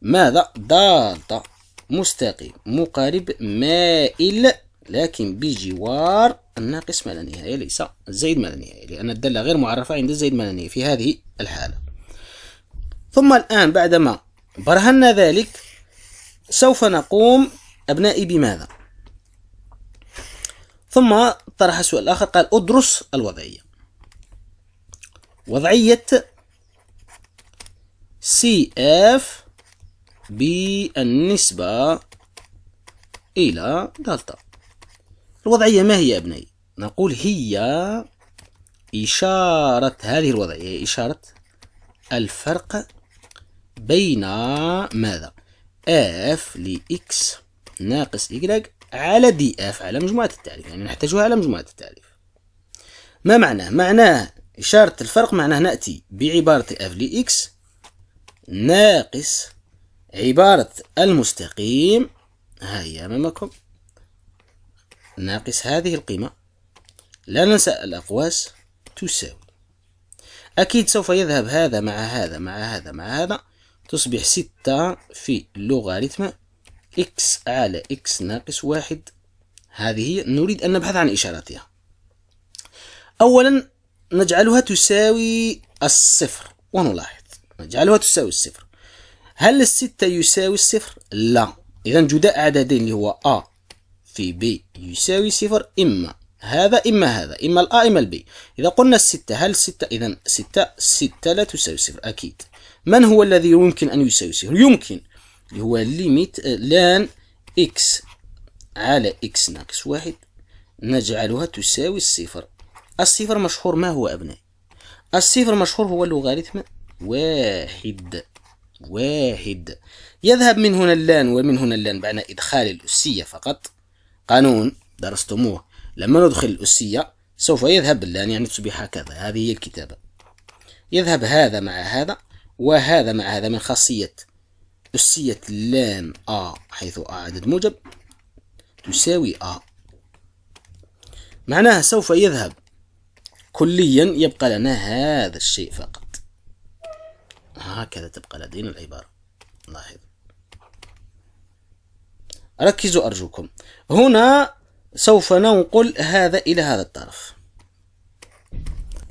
ماذا ضاد مستقيم مقارب مائل لكن بجوار الناقص ما لا نهاية ليس الزائد ما لا نهاية لأن الدالة غير معرفة عند الزائد ما لا نهاية في هذه الحالة ثم الآن بعدما برهنا ذلك سوف نقوم أبنائي بماذا؟ ثم طرح سؤال آخر قال أدرس الوضعية وضعية سي اف بالنسبة إلى دلتا الوضعية ما هي أبنائي نقول هي إشارة هذه الوضعية هي إشارة الفرق بين ماذا اف لإكس ناقص إيكراك على دي اف على مجموعة التعريف يعني نحتاجها على مجموعة التعريف ما معناه؟ معناه إشارة الفرق معناه نأتي بعبارة اف لإكس ناقص عبارة المستقيم ها هي أمامكم ناقص هذه القيمة لا ننسى الأقواس تساوي أكيد سوف يذهب هذا مع هذا مع هذا مع هذا تصبح ستة في لوغاريتم إكس على إكس ناقص واحد هذه نريد أن نبحث عن إشاراتها أولا نجعلها تساوي الصفر ونلاحظ نجعلها تساوي الصفر هل الستة يساوي الصفر؟ لا إذا جداء عددين اللي هو A في بي يساوي صفر إما هذا إما هذا إما الأ إما البي إذا قلنا الستة هل ستة إذا ستة ستة لا تساوي صفر أكيد من هو الذي يمكن أن يساوي صفر يمكن اللي هو ليميت آه، لان إكس على إكس ناقص واحد نجعلها تساوي الصفر الصفر مشهور ما هو أبنائي الصفر مشهور هو لوغاريتم واحد واحد يذهب من هنا اللان ومن هنا اللان بعد إدخال الأسية فقط قانون درستموه لما ندخل الأسية سوف يذهب اللان يعني تصبح هكذا هذه هي الكتابة يذهب هذا مع هذا وهذا مع هذا من خاصية أسية لام أ حيث أ عدد موجب تساوي أ معناها سوف يذهب كليا يبقى لنا هذا الشيء فقط هكذا تبقى لدينا العبارة لاحظ ركزوا أرجوكم هنا سوف ننقل هذا إلى هذا الطرف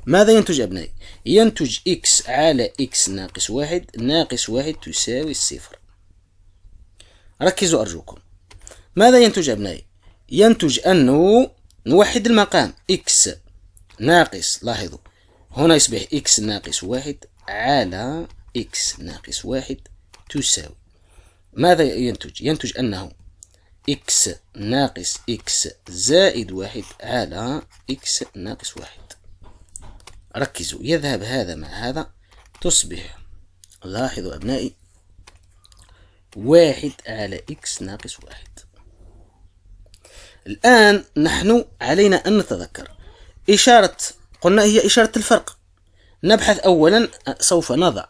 ماذا ينتج أبنائي؟ ينتج x على x ناقص واحد ناقص واحد تساوي الصفر ركزوا أرجوكم ماذا ينتج أبنائي؟ ينتج أنه نوحد المقام x ناقص لاحظوا هنا يصبح x ناقص واحد على x ناقص واحد تساوي ماذا ينتج؟ ينتج أنه x ناقص x زائد واحد على x ناقص واحد ركزوا يذهب هذا مع هذا تصبح لاحظوا أبنائي واحد على x ناقص واحد الآن نحن علينا أن نتذكر إشارة قلنا هي إشارة الفرق نبحث أولا سوف نضع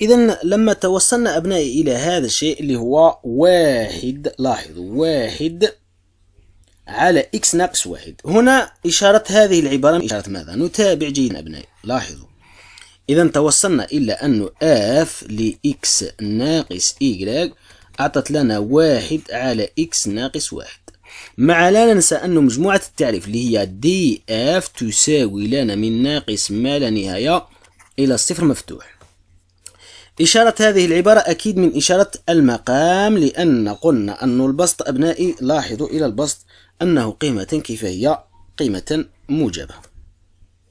إذا لما توصلنا أبنائي إلى هذا الشيء اللي هو واحد لاحظوا واحد على إكس ناقص واحد هنا إشارة هذه العبارة من إشارة ماذا؟ نتابع جيدا أبنائي لاحظوا إذا توصلنا إلى أن آف لإكس ناقص إيكغيك أعطت لنا واحد على إكس ناقص واحد مع لا ننسى أن مجموعة التعريف اللي هي دي آف تساوي لنا من ناقص ما لا نهاية إلى الصفر مفتوح إشارة هذه العبارة أكيد من إشارة المقام لأن قلنا أن البسط أبنائي لاحظوا إلى البسط أنه قيمة كيفية قيمة موجبة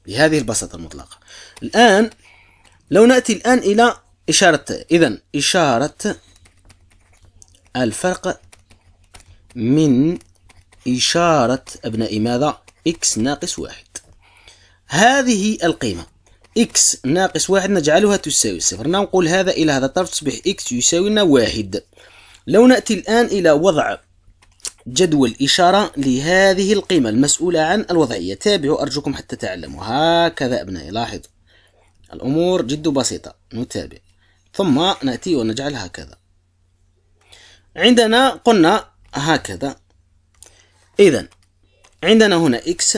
بهذه البساطة المطلقة الآن لو نأتي الآن إلى إشارة إذا إشارة الفرق من إشارة أبنائي ماذا؟ إكس ناقص واحد هذه القيمة إكس ناقص واحد نجعلها تساوي صفر ننقل هذا إلى هذا الطرف تصبح إكس يساوي لنا واحد لو نأتي الآن إلى وضع جدول إشارة لهذه القيمة المسؤولة عن الوضعية تابعوا أرجوكم حتى تعلموا هكذا أبنائي لاحظوا الأمور جد بسيطة نتابع ثم نأتي ونجعل هكذا عندنا قلنا هكذا إذا عندنا هنا إكس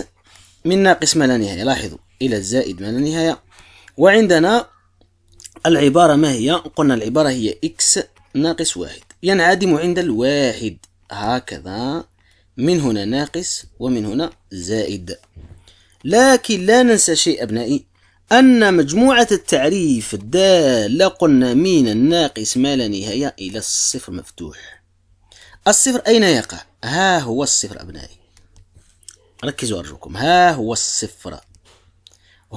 من ناقص ما لا نهاية لاحظوا إلى الزائد ما لا نهاية وعندنا العبارة ما هي قلنا العبارة هي x ناقص واحد ينعدم عند الواحد هكذا من هنا ناقص ومن هنا زائد لكن لا ننسى شيء أبنائي أن مجموعة التعريف الدالة قلنا من الناقص ما لا نهاية إلى الصفر مفتوح الصفر أين يقع؟ ها هو الصفر أبنائي ركزوا أرجوكم ها هو الصفر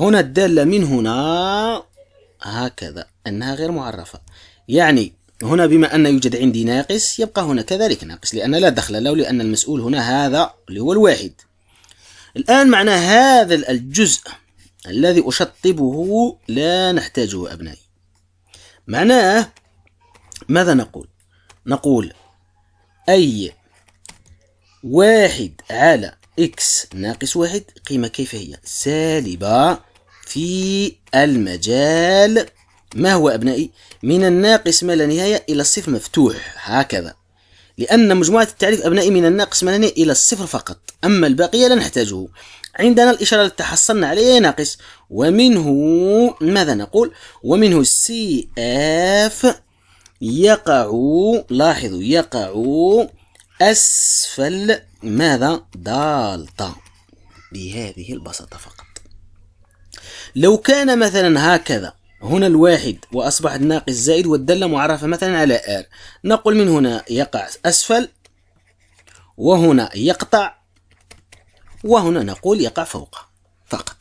هنا الدالة من هنا هكذا أنها غير معرفة يعني هنا بما أن يوجد عندي ناقص يبقى هنا كذلك ناقص لأن لا دخل له لأن المسؤول هنا هذا اللي هو الواحد الآن معنى هذا الجزء الذي أشطبه لا نحتاجه أبنائي معناه ماذا نقول نقول أي واحد على إكس ناقص واحد قيمة كيف هي سالبة في المجال ما هو أبنائي؟ من الناقص ما لا نهاية إلى الصفر مفتوح هكذا لأن مجموعة التعريف أبنائي من الناقص ما لا نهاية إلى الصفر فقط أما البقية لا نحتاجه عندنا الإشارة التي تحصلنا عليها ناقص ومنه ماذا نقول؟ ومنه سي اف يقع لاحظوا يقع أسفل ماذا؟ دالتا بهذه البساطة فقط لو كان مثلا هكذا هنا الواحد وأصبح الناقص زائد والدالة معرفة مثلا على R نقول من هنا يقع أسفل وهنا يقطع وهنا نقول يقع فوق فقط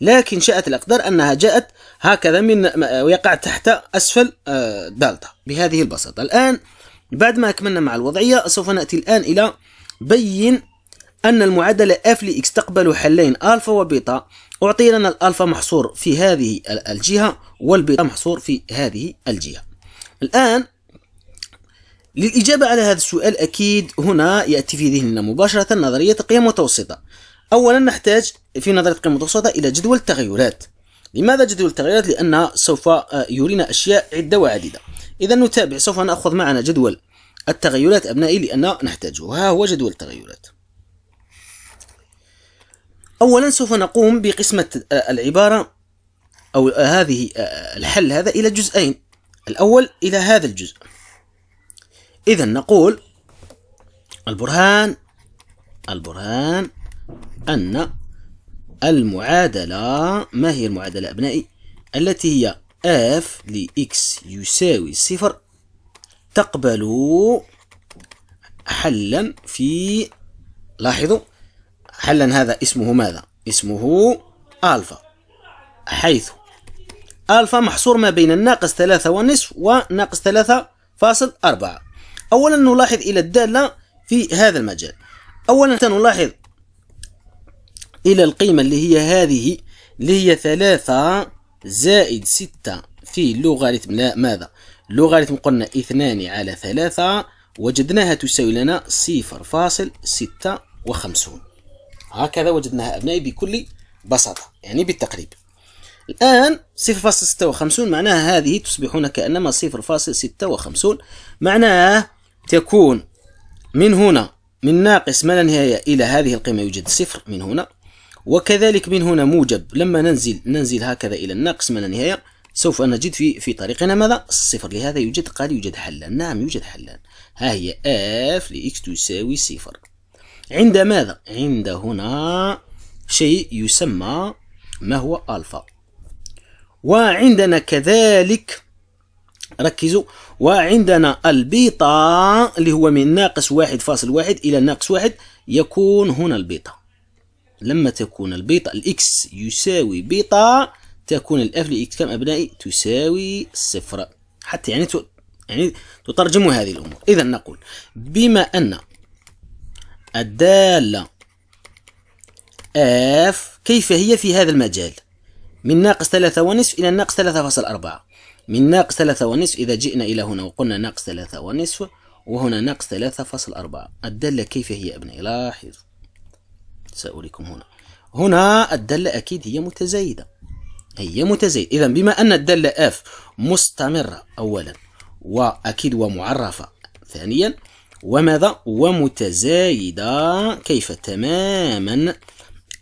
لكن شاءت الأقدار أنها جاءت هكذا من يقع تحت أسفل آه، دالتا بهذه البساطة الآن بعد ما أكملنا مع الوضعية سوف نأتي الآن إلى بين أن المعادلة f لإكس تقبل حلين ألفا وبيتا أعطي لنا الألفا محصور في هذه الجهة والبيتا محصور في هذه الجهة الآن للإجابة على هذا السؤال أكيد هنا يأتي في ذهننا مباشرة نظرية القيم المتوسطة أولا نحتاج في نظرية القيم المتوسطة إلى جدول التغيرات لماذا جدول التغيرات؟ لأنها سوف يرينا أشياء عدة وعديدة إذا نتابع سوف نأخذ معنا جدول التغيرات أبنائي لأن نحتاجه ها هو جدول التغيرات أولا سوف نقوم بقسمة آه، العبارة أو آه، هذه آه، الحل هذا إلى جزئين الأول إلى هذا الجزء إذا نقول البرهان البرهان أن المعادلة ما هي المعادلة أبنائي التي هي f لx يساوي صفر تقبل حلا في لاحظوا حلا هذا اسمه ماذا اسمه ألفا حيث ألفا محصور ما بين الناقص ثلاثة ونصف وناقص ثلاثة فاصل أربعة أولا نلاحظ إلى الدالة في هذا المجال أولا نلاحظ إلى القيمة اللي هي هذه اللي هي ثلاثة زائد ستة في لوغاريتم لا ماذا لوغاريتم قلنا اثنان على ثلاثة وجدناها تساوي لنا صفر فاصل ستة وخمسون هكذا وجدناها أبنائي بكل بساطة يعني بالتقريب الآن 0.56 معناها هذه تصبحون كأنما 0.56 معناها تكون من هنا من ناقص ما لا نهاية إلى هذه القيمة يوجد صفر من هنا وكذلك من هنا موجب لما ننزل ننزل هكذا إلى الناقص ما لا نهاية سوف نجد في في طريقنا ماذا؟ الصفر لهذا يوجد قال يوجد حلان نعم يوجد حلان ها هي اف لإكس تساوي صفر عند ماذا عند هنا شيء يسمى ما هو الفا وعندنا كذلك ركزوا وعندنا البيتا اللي هو من ناقص واحد فاصل واحد إلى ناقص واحد يكون هنا البيتا لما تكون البيتا الإكس يساوي بيتا تكون الأف لإكس كم أبنائي تساوي صفر حتى يعني يعني تترجم هذه الأمور إذا نقول بما أن الدالة اف كيف هي في هذا المجال من ناقص ثلاثة ونصف إلى ناقص ثلاثة فاصل أربعة من ناقص ثلاثة ونصف إذا جئنا إلى هنا وقلنا ناقص ثلاثة ونصف وهنا ناقص ثلاثة فاصل أربعة الدالة كيف هي أبنائي لاحظ سأريكم هنا هنا الدالة أكيد هي متزايدة هي متزايدة إذا بما أن الدالة اف مستمرة أولا وأكيد ومعرفة ثانيا وماذا ومتزايدة كيف تماما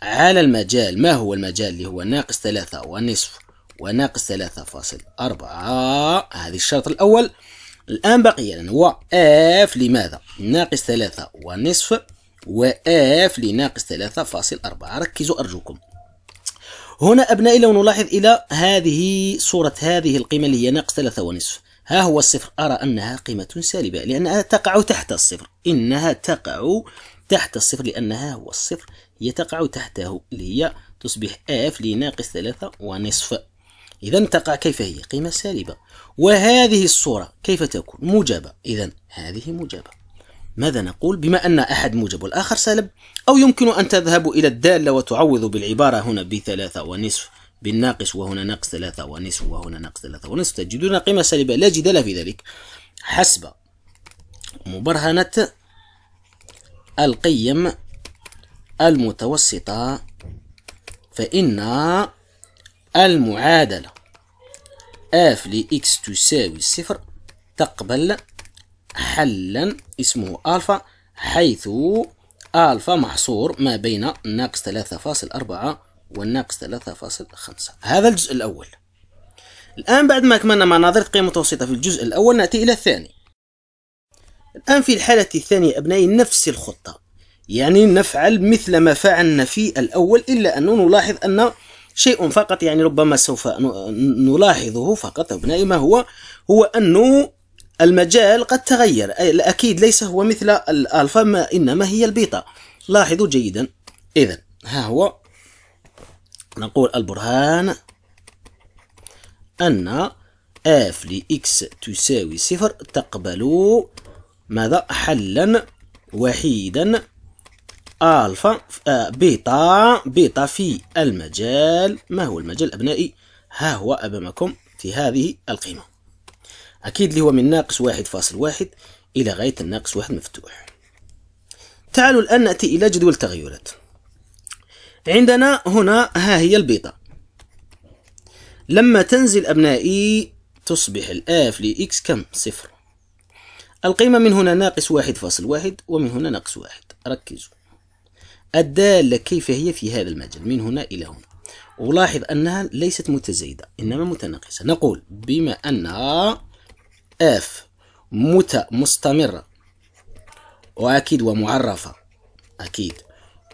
على المجال ما هو المجال اللي هو ناقص ثلاثة ونصف وناقص ثلاثة فاصل أربعة هذه الشرط الأول الآن بقي لنا هو اف لماذا ناقص ثلاثة ونصف واف لناقص ثلاثة فاصل أربعة ركزوا أرجوكم هنا أبنائي لو نلاحظ إلى هذه صورة هذه القيمة اللي هي ناقص ثلاثة ونصف ها هو الصفر أرى أنها قيمة سالبة لأنها تقع تحت الصفر إنها تقع تحت الصفر لأنها هو الصفر هي تقع تحته اللي هي تصبح اف لناقص ثلاثة ونصف إذا تقع كيف هي قيمة سالبة وهذه الصورة كيف تكون موجبة إذا هذه موجبة ماذا نقول بما أن أحد موجب والآخر سالب أو يمكن أن تذهب إلى الدالة وتعوض بالعبارة هنا بثلاثة ونصف بالناقص وهنا ناقص ثلاثة ونصف وهنا ناقص ثلاثة ونصف تجدون قيمة سالبة لا جدال في ذلك حسب مبرهنة القيم المتوسطة فإن المعادلة f لx تساوي صفر تقبل حلا اسمه ألفا حيث ألفا محصور ما بين ناقص ثلاثة فاصل أربعة والناقص 3.5 هذا الجزء الأول الآن بعد ما أكملنا مع نظرة قيمة متوسطة في الجزء الأول نأتي إلى الثاني الآن في الحالة الثانية أبنائي نفس الخطة يعني نفعل مثل ما فعلنا في الأول إلا أنه نلاحظ أن شيء فقط يعني ربما سوف نلاحظه فقط أبنائي ما هو هو أنه المجال قد تغير أكيد ليس هو مثل الألفا ما إنما هي البيتا لاحظوا جيدا إذا ها هو نقول البرهان أن f x تساوي صفر تقبل ماذا حلا وحيدا الفا آه، بيتا بيتا في المجال ما هو المجال أبنائي ها هو أمامكم في هذه القيمة أكيد اللي هو من ناقص واحد فاصل واحد إلى غاية الناقص واحد مفتوح تعالوا الآن نأتي إلى جدول التغيرات عندنا هنا ها هي البيضة لما تنزل أبنائي تصبح الآف لإكس كم صفر القيمة من هنا ناقص واحد فاصل واحد ومن هنا ناقص واحد ركزوا الدالة كيف هي في هذا المجال من هنا إلى هنا ولاحظ أنها ليست متزايدة إنما متناقصة نقول بما أنها اف مت مستمرة وأكيد ومعرفة أكيد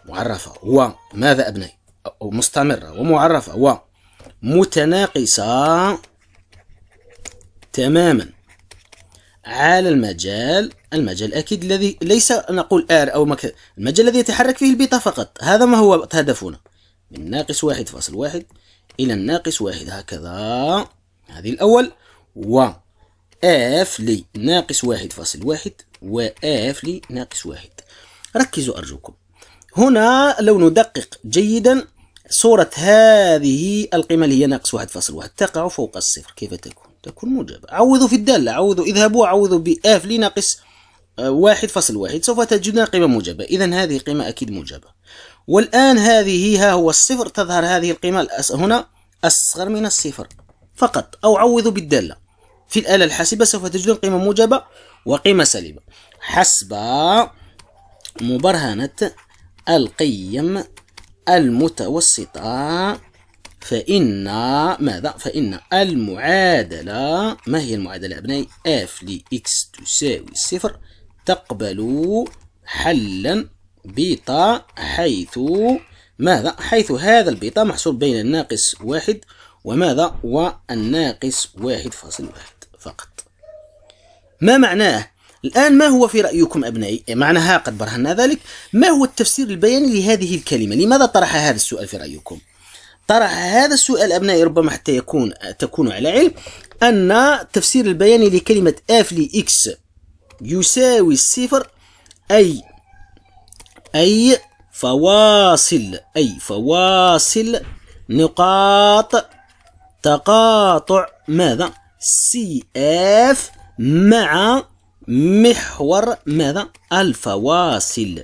معرفة وماذا أبني أو مستمرة ومعرفة ومتناقصة تماما على المجال المجال أكيد الذي ليس نقول آر أو مك... المجال الذي يتحرك فيه البيتا فقط هذا ما هو هدفنا من ناقص واحد فاصل واحد إلى الناقص واحد هكذا هذه الأول و اف لي ناقص واحد فاصل واحد واف لي ناقص واحد ركزوا أرجوكم هنا لو ندقق جيدا صورة هذه القيمة اللي هي ناقص واحد فاصل واحد تقع فوق الصفر كيف تكون؟ تكون موجبة عوضوا في الدالة عوضوا اذهبوا عوضوا بإف لناقص آه، واحد فاصل واحد سوف تجدون قيمة موجبة إذا هذه قيمة أكيد موجبة والآن هذه ها هو الصفر تظهر هذه القيمة هنا أصغر من الصفر فقط أو عوضوا بالدالة في الآلة الحاسبة سوف تجدون قيمة موجبة وقيمة سالبة حسب مبرهنة القيم المتوسطة فإن ماذا؟ فإن المعادلة ما هي المعادلة أبنائي؟ f لx تساوي صفر تقبل حلا بيتا حيث ماذا؟ حيث هذا البيتا محصور بين الناقص واحد وماذا؟ والناقص واحد فاصل واحد فقط ما معناه الآن ما هو في رأيكم أبنائي إيه، معنى ها قد برهنا ذلك ما هو التفسير البياني لهذه الكلمة لماذا طرح هذا السؤال في رأيكم طرح هذا السؤال أبنائي ربما حتى يكون تكون على علم أن التفسير البياني لكلمة اف لإكس يساوي الصفر أي أي فواصل أي فواصل نقاط تقاطع ماذا؟ سي اف مع محور ماذا الفواصل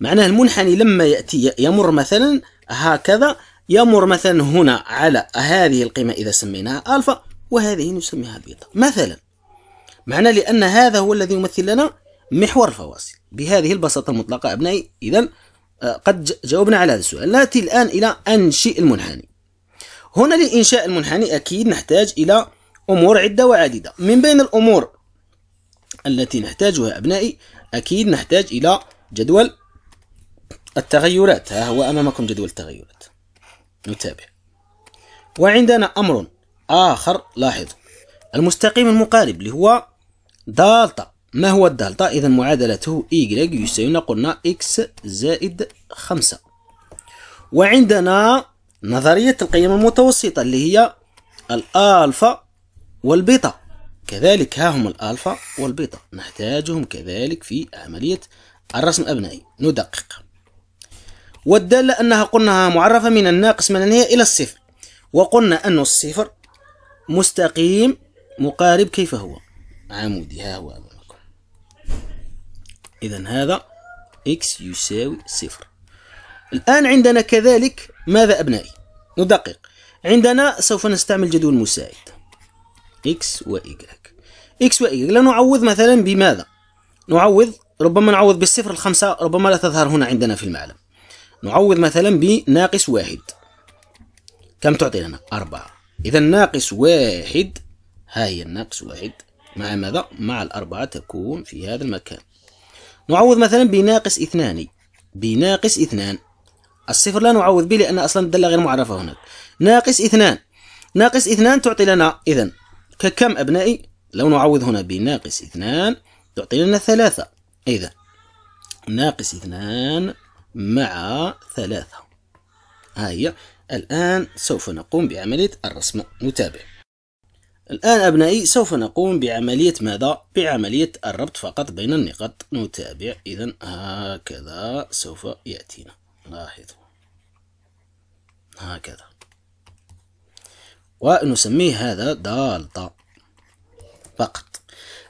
معناه المنحني لما يأتي يمر مثلا هكذا يمر مثلا هنا على هذه القيمة إذا سميناها ألفا وهذه نسميها بيتا مثلا معناه لأن هذا هو الذي يمثل لنا محور الفواصل بهذه البساطة المطلقة أبنائي إذا آه، قد جاوبنا على هذا السؤال نأتي الآن إلى أنشئ المنحني هنا لإنشاء المنحني أكيد نحتاج إلى أمور عدة وعديدة من بين الأمور التي نحتاجها أبنائي أكيد نحتاج إلى جدول التغيرات ها هو أمامكم جدول التغيرات نتابع وعندنا أمر آخر لاحظ المستقيم المقارب اللي هو دالتا ما هو الدالتا إذا معادلته y يساوي قلنا x زائد خمسة وعندنا نظرية القيم المتوسطة اللي هي الألفا والبيتا كذلك ها هم الألفا والبيتا نحتاجهم كذلك في عملية الرسم الأبنائي ندقق والدالة أنها قلنا معرفة من الناقص من النهاية إلى الصفر وقلنا أن الصفر مستقيم مقارب كيف هو عمودي ها هو أمامكم إذا هذا x يساوي صفر الآن عندنا كذلك ماذا أبنائي ندقق عندنا سوف نستعمل جدول مساعد اكس وايجريك اكس وايجريك لا نعوض مثلا بماذا نعوض ربما نعوض بالصفر الخمسة ربما لا تظهر هنا عندنا في المعلم نعوض مثلا بناقص واحد كم تعطي لنا أربعة إذا ناقص واحد ها هي الناقص واحد مع ماذا مع الأربعة تكون في هذا المكان نعوض مثلا بناقص اثنان بناقص اثنان الصفر لا نعوض به لأن أصلا الدالة غير معرفة هناك ناقص اثنان ناقص اثنان تعطي لنا إذا ككم أبنائي لو نعوض هنا بناقص اثنان تعطي لنا ثلاثة إذا إيه ناقص اثنان مع ثلاثة ها هي الآن سوف نقوم بعملية الرسم نتابع الآن أبنائي سوف نقوم بعملية ماذا؟ بعملية الربط فقط بين النقاط نتابع إذا هكذا سوف يأتينا لاحظوا هكذا ونسميه هذا دالتا فقط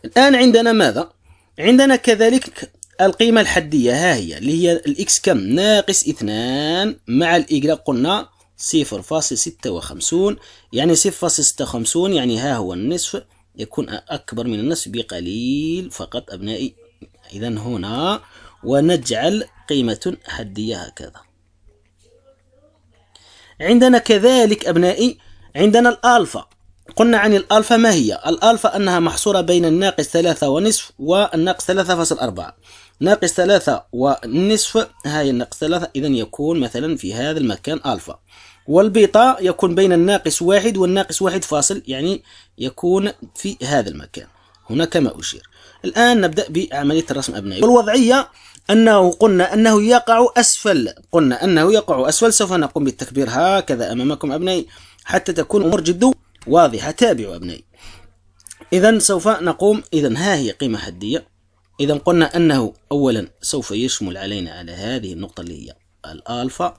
الآن عندنا ماذا؟ عندنا كذلك القيمة الحدية ها هي اللي هي الإكس كم ناقص اثنان مع الإيكلا قلنا صفر فاصل ستة وخمسون يعني صفر فاصل ستة وخمسون يعني ها هو النصف يكون أكبر من النصف بقليل فقط أبنائي إذا هنا ونجعل قيمة حدية هكذا عندنا كذلك أبنائي عندنا الألفا قلنا عن الألفا ما هي؟ الألفا أنها محصورة بين الناقص ثلاثة ونصف والناقص ثلاثة فاصل أربعة ناقص ثلاثة ونصف هاي الناقص ثلاثة إذا يكون مثلا في هذا المكان ألفا والبيتا يكون بين الناقص واحد والناقص واحد فاصل يعني يكون في هذا المكان هنا كما أشير الآن نبدأ بعملية الرسم أبنائي والوضعية أنه قلنا أنه يقع أسفل قلنا أنه يقع أسفل سوف نقوم بالتكبير هكذا أمامكم أبنائي حتى تكون الأمور جد واضحة تابعوا أبنائي إذا سوف نقوم إذا ها هي قيمة حدية إذا قلنا أنه أولا سوف يشمل علينا على هذه النقطة اللي هي الألفا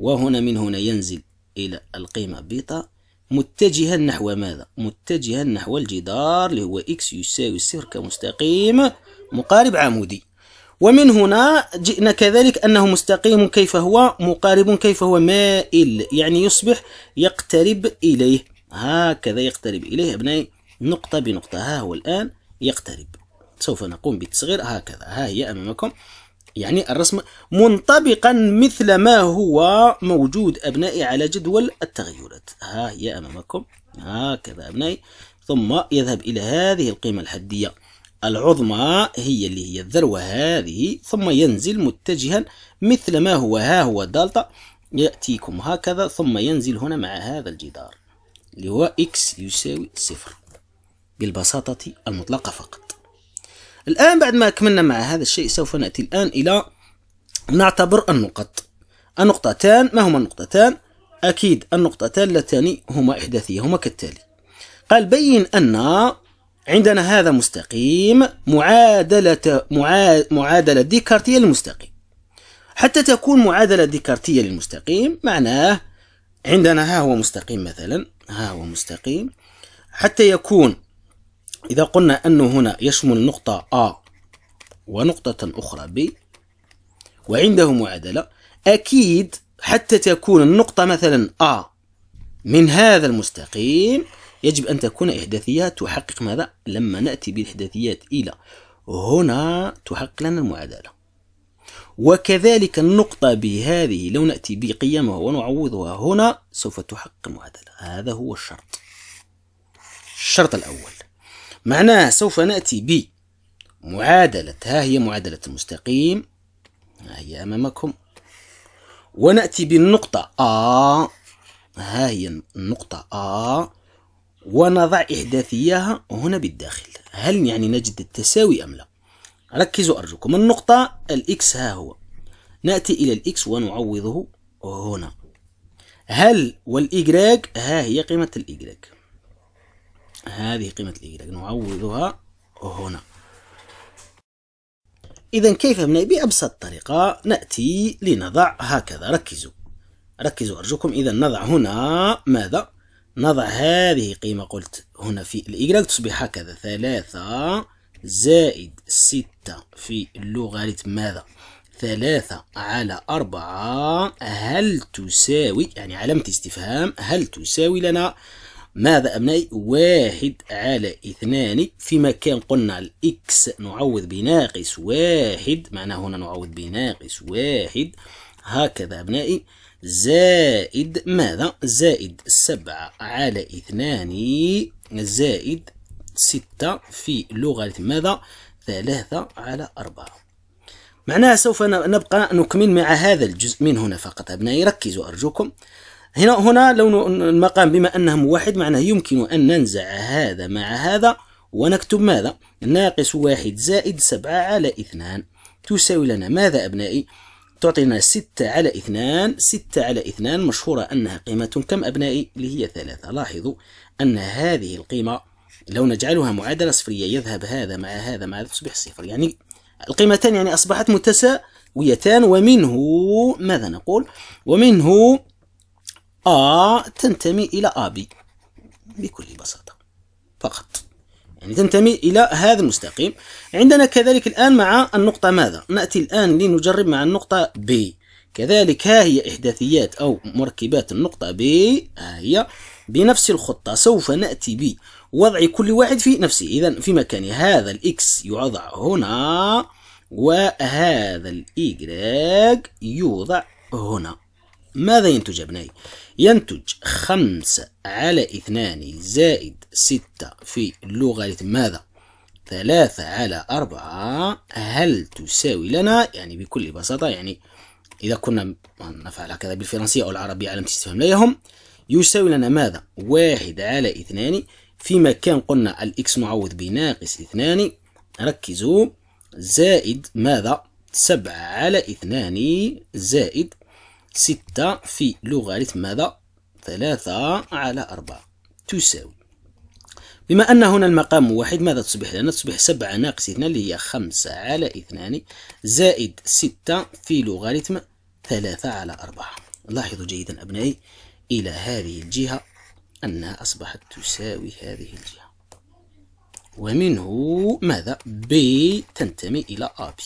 وهنا من هنا ينزل إلى القيمة بيتا متجها نحو ماذا؟ متجها نحو الجدار اللي هو إكس يساوي صفر كمستقيم مقارب عمودي ومن هنا جئنا كذلك أنه مستقيم كيف هو مقارب كيف هو مائل يعني يصبح يقترب إليه هكذا يقترب إليه أبنائي نقطة بنقطة ها هو الآن يقترب سوف نقوم بالتصغير هكذا ها هي أمامكم يعني الرسم منطبقا مثل ما هو موجود أبنائي على جدول التغيرات ها هي أمامكم هكذا أبنائي ثم يذهب إلى هذه القيمة الحدية العظمى هي اللي هي الذروة هذه ثم ينزل متجها مثل ما هو ها هو دالتا يأتيكم هكذا ثم ينزل هنا مع هذا الجدار اللي هو إكس يساوي صفر بالبساطة المطلقة فقط الآن بعد ما أكملنا مع هذا الشيء سوف نأتي الآن إلى نعتبر النقط النقطتان ما هما النقطتان أكيد النقطتان اللتان هما إحداثية هما كالتالي قال بين أن عندنا هذا مستقيم معادلة معادلة ديكارتية للمستقيم حتى تكون معادلة ديكارتية للمستقيم معناه عندنا ها هو مستقيم مثلا ها هو مستقيم حتى يكون إذا قلنا أنه هنا يشمل نقطة A ونقطة أخرى B وعنده معادلة أكيد حتى تكون النقطة مثلا A من هذا المستقيم يجب أن تكون إحداثيات تحقق ماذا؟ لما نأتي بالإحداثيات إلى هنا تحقق لنا المعادلة وكذلك النقطة بهذه لو نأتي بقيمها ونعوضها هنا سوف تحقق المعادلة هذا هو الشرط الشرط الأول معناه سوف نأتي بمعادلة ها هي معادلة المستقيم ها هي أمامكم ونأتي بالنقطة A ها هي النقطة A ونضع إحداثياها هنا بالداخل هل يعني نجد التساوي أم لا ركزوا أرجوكم النقطة الإكس ها هو نأتي إلى الإكس ونعوضه هنا هل والإجراك ها هي قيمة الإجراك هذه قيمة الإجراك نعوضها هنا إذا كيف نبني بأبسط طريقة نأتي لنضع هكذا ركزوا ركزوا أرجوكم إذا نضع هنا ماذا نضع هذه قيمة قلت هنا في الإيكغاك تصبح هكذا ثلاثة زائد ستة في اللوغاريتم ماذا؟ ثلاثة على أربعة هل تساوي يعني علامة استفهام هل تساوي لنا ماذا أبنائي واحد على اثنان في مكان قلنا الإكس نعوض بناقص واحد معناه هنا نعوض بناقص واحد هكذا أبنائي زائد ماذا زائد سبعة على اثنان زائد ستة في لغة ماذا ثلاثة على أربعة معناها سوف نبقى نكمل مع هذا الجزء من هنا فقط أبنائي ركزوا أرجوكم هنا هنا لون المقام بما أنه واحد معناه يمكن أن ننزع هذا مع هذا ونكتب ماذا ناقص واحد زائد سبعة على اثنان تساوي لنا ماذا أبنائي تعطينا 6 على 2 6 على 2 مشهورة أنها قيمة كم أبنائي اللي هي 3 لاحظوا أن هذه القيمة لو نجعلها معادلة صفرية يذهب هذا مع هذا مع هذا تصبح صفر يعني القيمتان يعني أصبحت متساويتان ومنه ماذا نقول ومنه آ تنتمي إلى آبي بكل بساطة فقط يعني تنتمي إلى هذا المستقيم عندنا كذلك الآن مع النقطة ماذا نأتي الآن لنجرب مع النقطة B كذلك ها هي إحداثيات أو مركبات النقطة B ها هي بنفس الخطة سوف نأتي بوضع كل واحد في نفسه إذا في مكان هذا الإكس يوضع هنا وهذا الإيجراج يوضع هنا ماذا ينتج يا ينتج خمسة على اثنان زائد ستة في لغة ماذا؟ ثلاثة على أربعة هل تساوي لنا يعني بكل بساطة يعني إذا كنا نفعل هكذا بالفرنسية أو العربية على استفهام لا يهم يساوي لنا ماذا؟ واحد على اثنان في مكان قلنا الإكس معوض بناقص اثنان ركزوا زائد ماذا؟ سبعة على اثنان زائد ستة في لوغاريتم ماذا ثلاثة على أربعة تساوي بما أن هنا المقام واحد ماذا تصبح لنا تصبح سبعة ناقص اثنان اللي هي خمسة على اثنان زائد ستة في لوغاريتم ثلاثة على أربعة لاحظوا جيدا أبنائي إلى هذه الجهة أنها أصبحت تساوي هذه الجهة ومنه ماذا بي تنتمي إلى أبي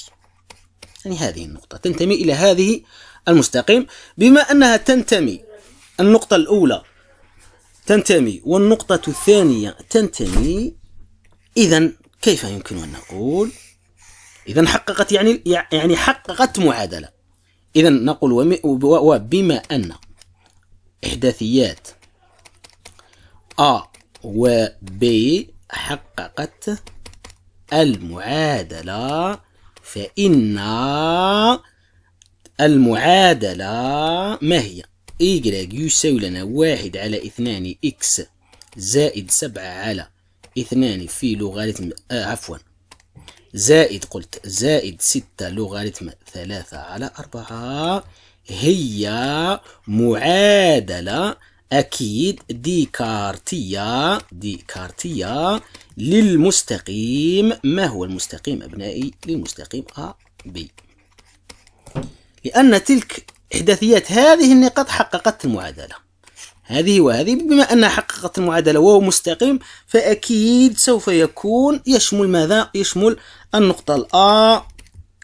يعني هذه النقطة تنتمي إلى هذه المستقيم بما أنها تنتمي النقطة الأولى تنتمي والنقطة الثانية تنتمي إذا كيف يمكن أن نقول إذا حققت يعني يعني حققت معادلة إذا نقول وبما أن إحداثيات أ و ب حققت المعادلة فإن المعادلة ما هي؟ إيكغيك يساوي لنا واحد على اثنان إكس زائد سبعة على اثنان في لوغاريتم آه عفوا زائد قلت زائد ستة لوغاريتم ثلاثة على أربعة هي معادلة أكيد ديكارتية ديكارتية للمستقيم ما هو المستقيم أبنائي للمستقيم أ بي لأن تلك إحداثيات هذه النقاط حققت المعادلة هذه وهذه بما أنها حققت المعادلة وهو مستقيم فأكيد سوف يكون يشمل ماذا؟ يشمل النقطة الأ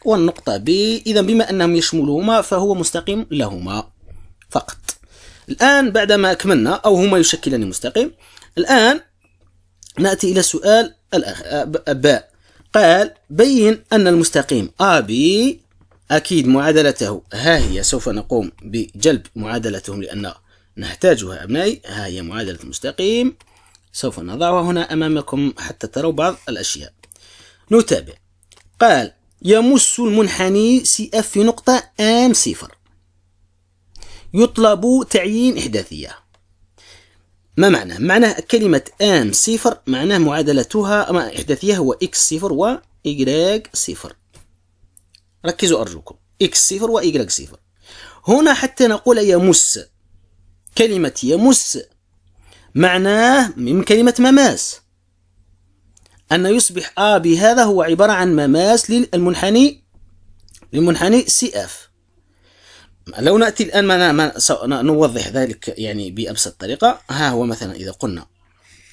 والنقطة ب إذا بما أنهم يشملهما فهو مستقيم لهما فقط الآن بعدما أكملنا أو هما يشكلان مستقيم الآن نأتي إلى السؤال باء قال بين أن المستقيم أ ب أكيد معادلته ها هي سوف نقوم بجلب معادلتهم لأن نحتاجها أبنائي ها هي معادلة المستقيم سوف نضعها هنا أمامكم حتى تروا بعض الأشياء نتابع قال يمس المنحني سي اف في نقطة ام صفر يطلب تعيين إحداثية ما معناه؟ معناه كلمة ام صفر معناه معادلتها إحداثية هو اكس صفر و صفر ركزوا أرجوكم إكس صفر وإيجريك صفر هنا حتى نقول يمس كلمة يمس معناه من كلمة مماس أن يصبح أ بهذا هو عبارة عن مماس للمنحني للمنحني سي اف لو نأتي الآن ما, ما نوضح ذلك يعني بأبسط طريقة ها هو مثلا إذا قلنا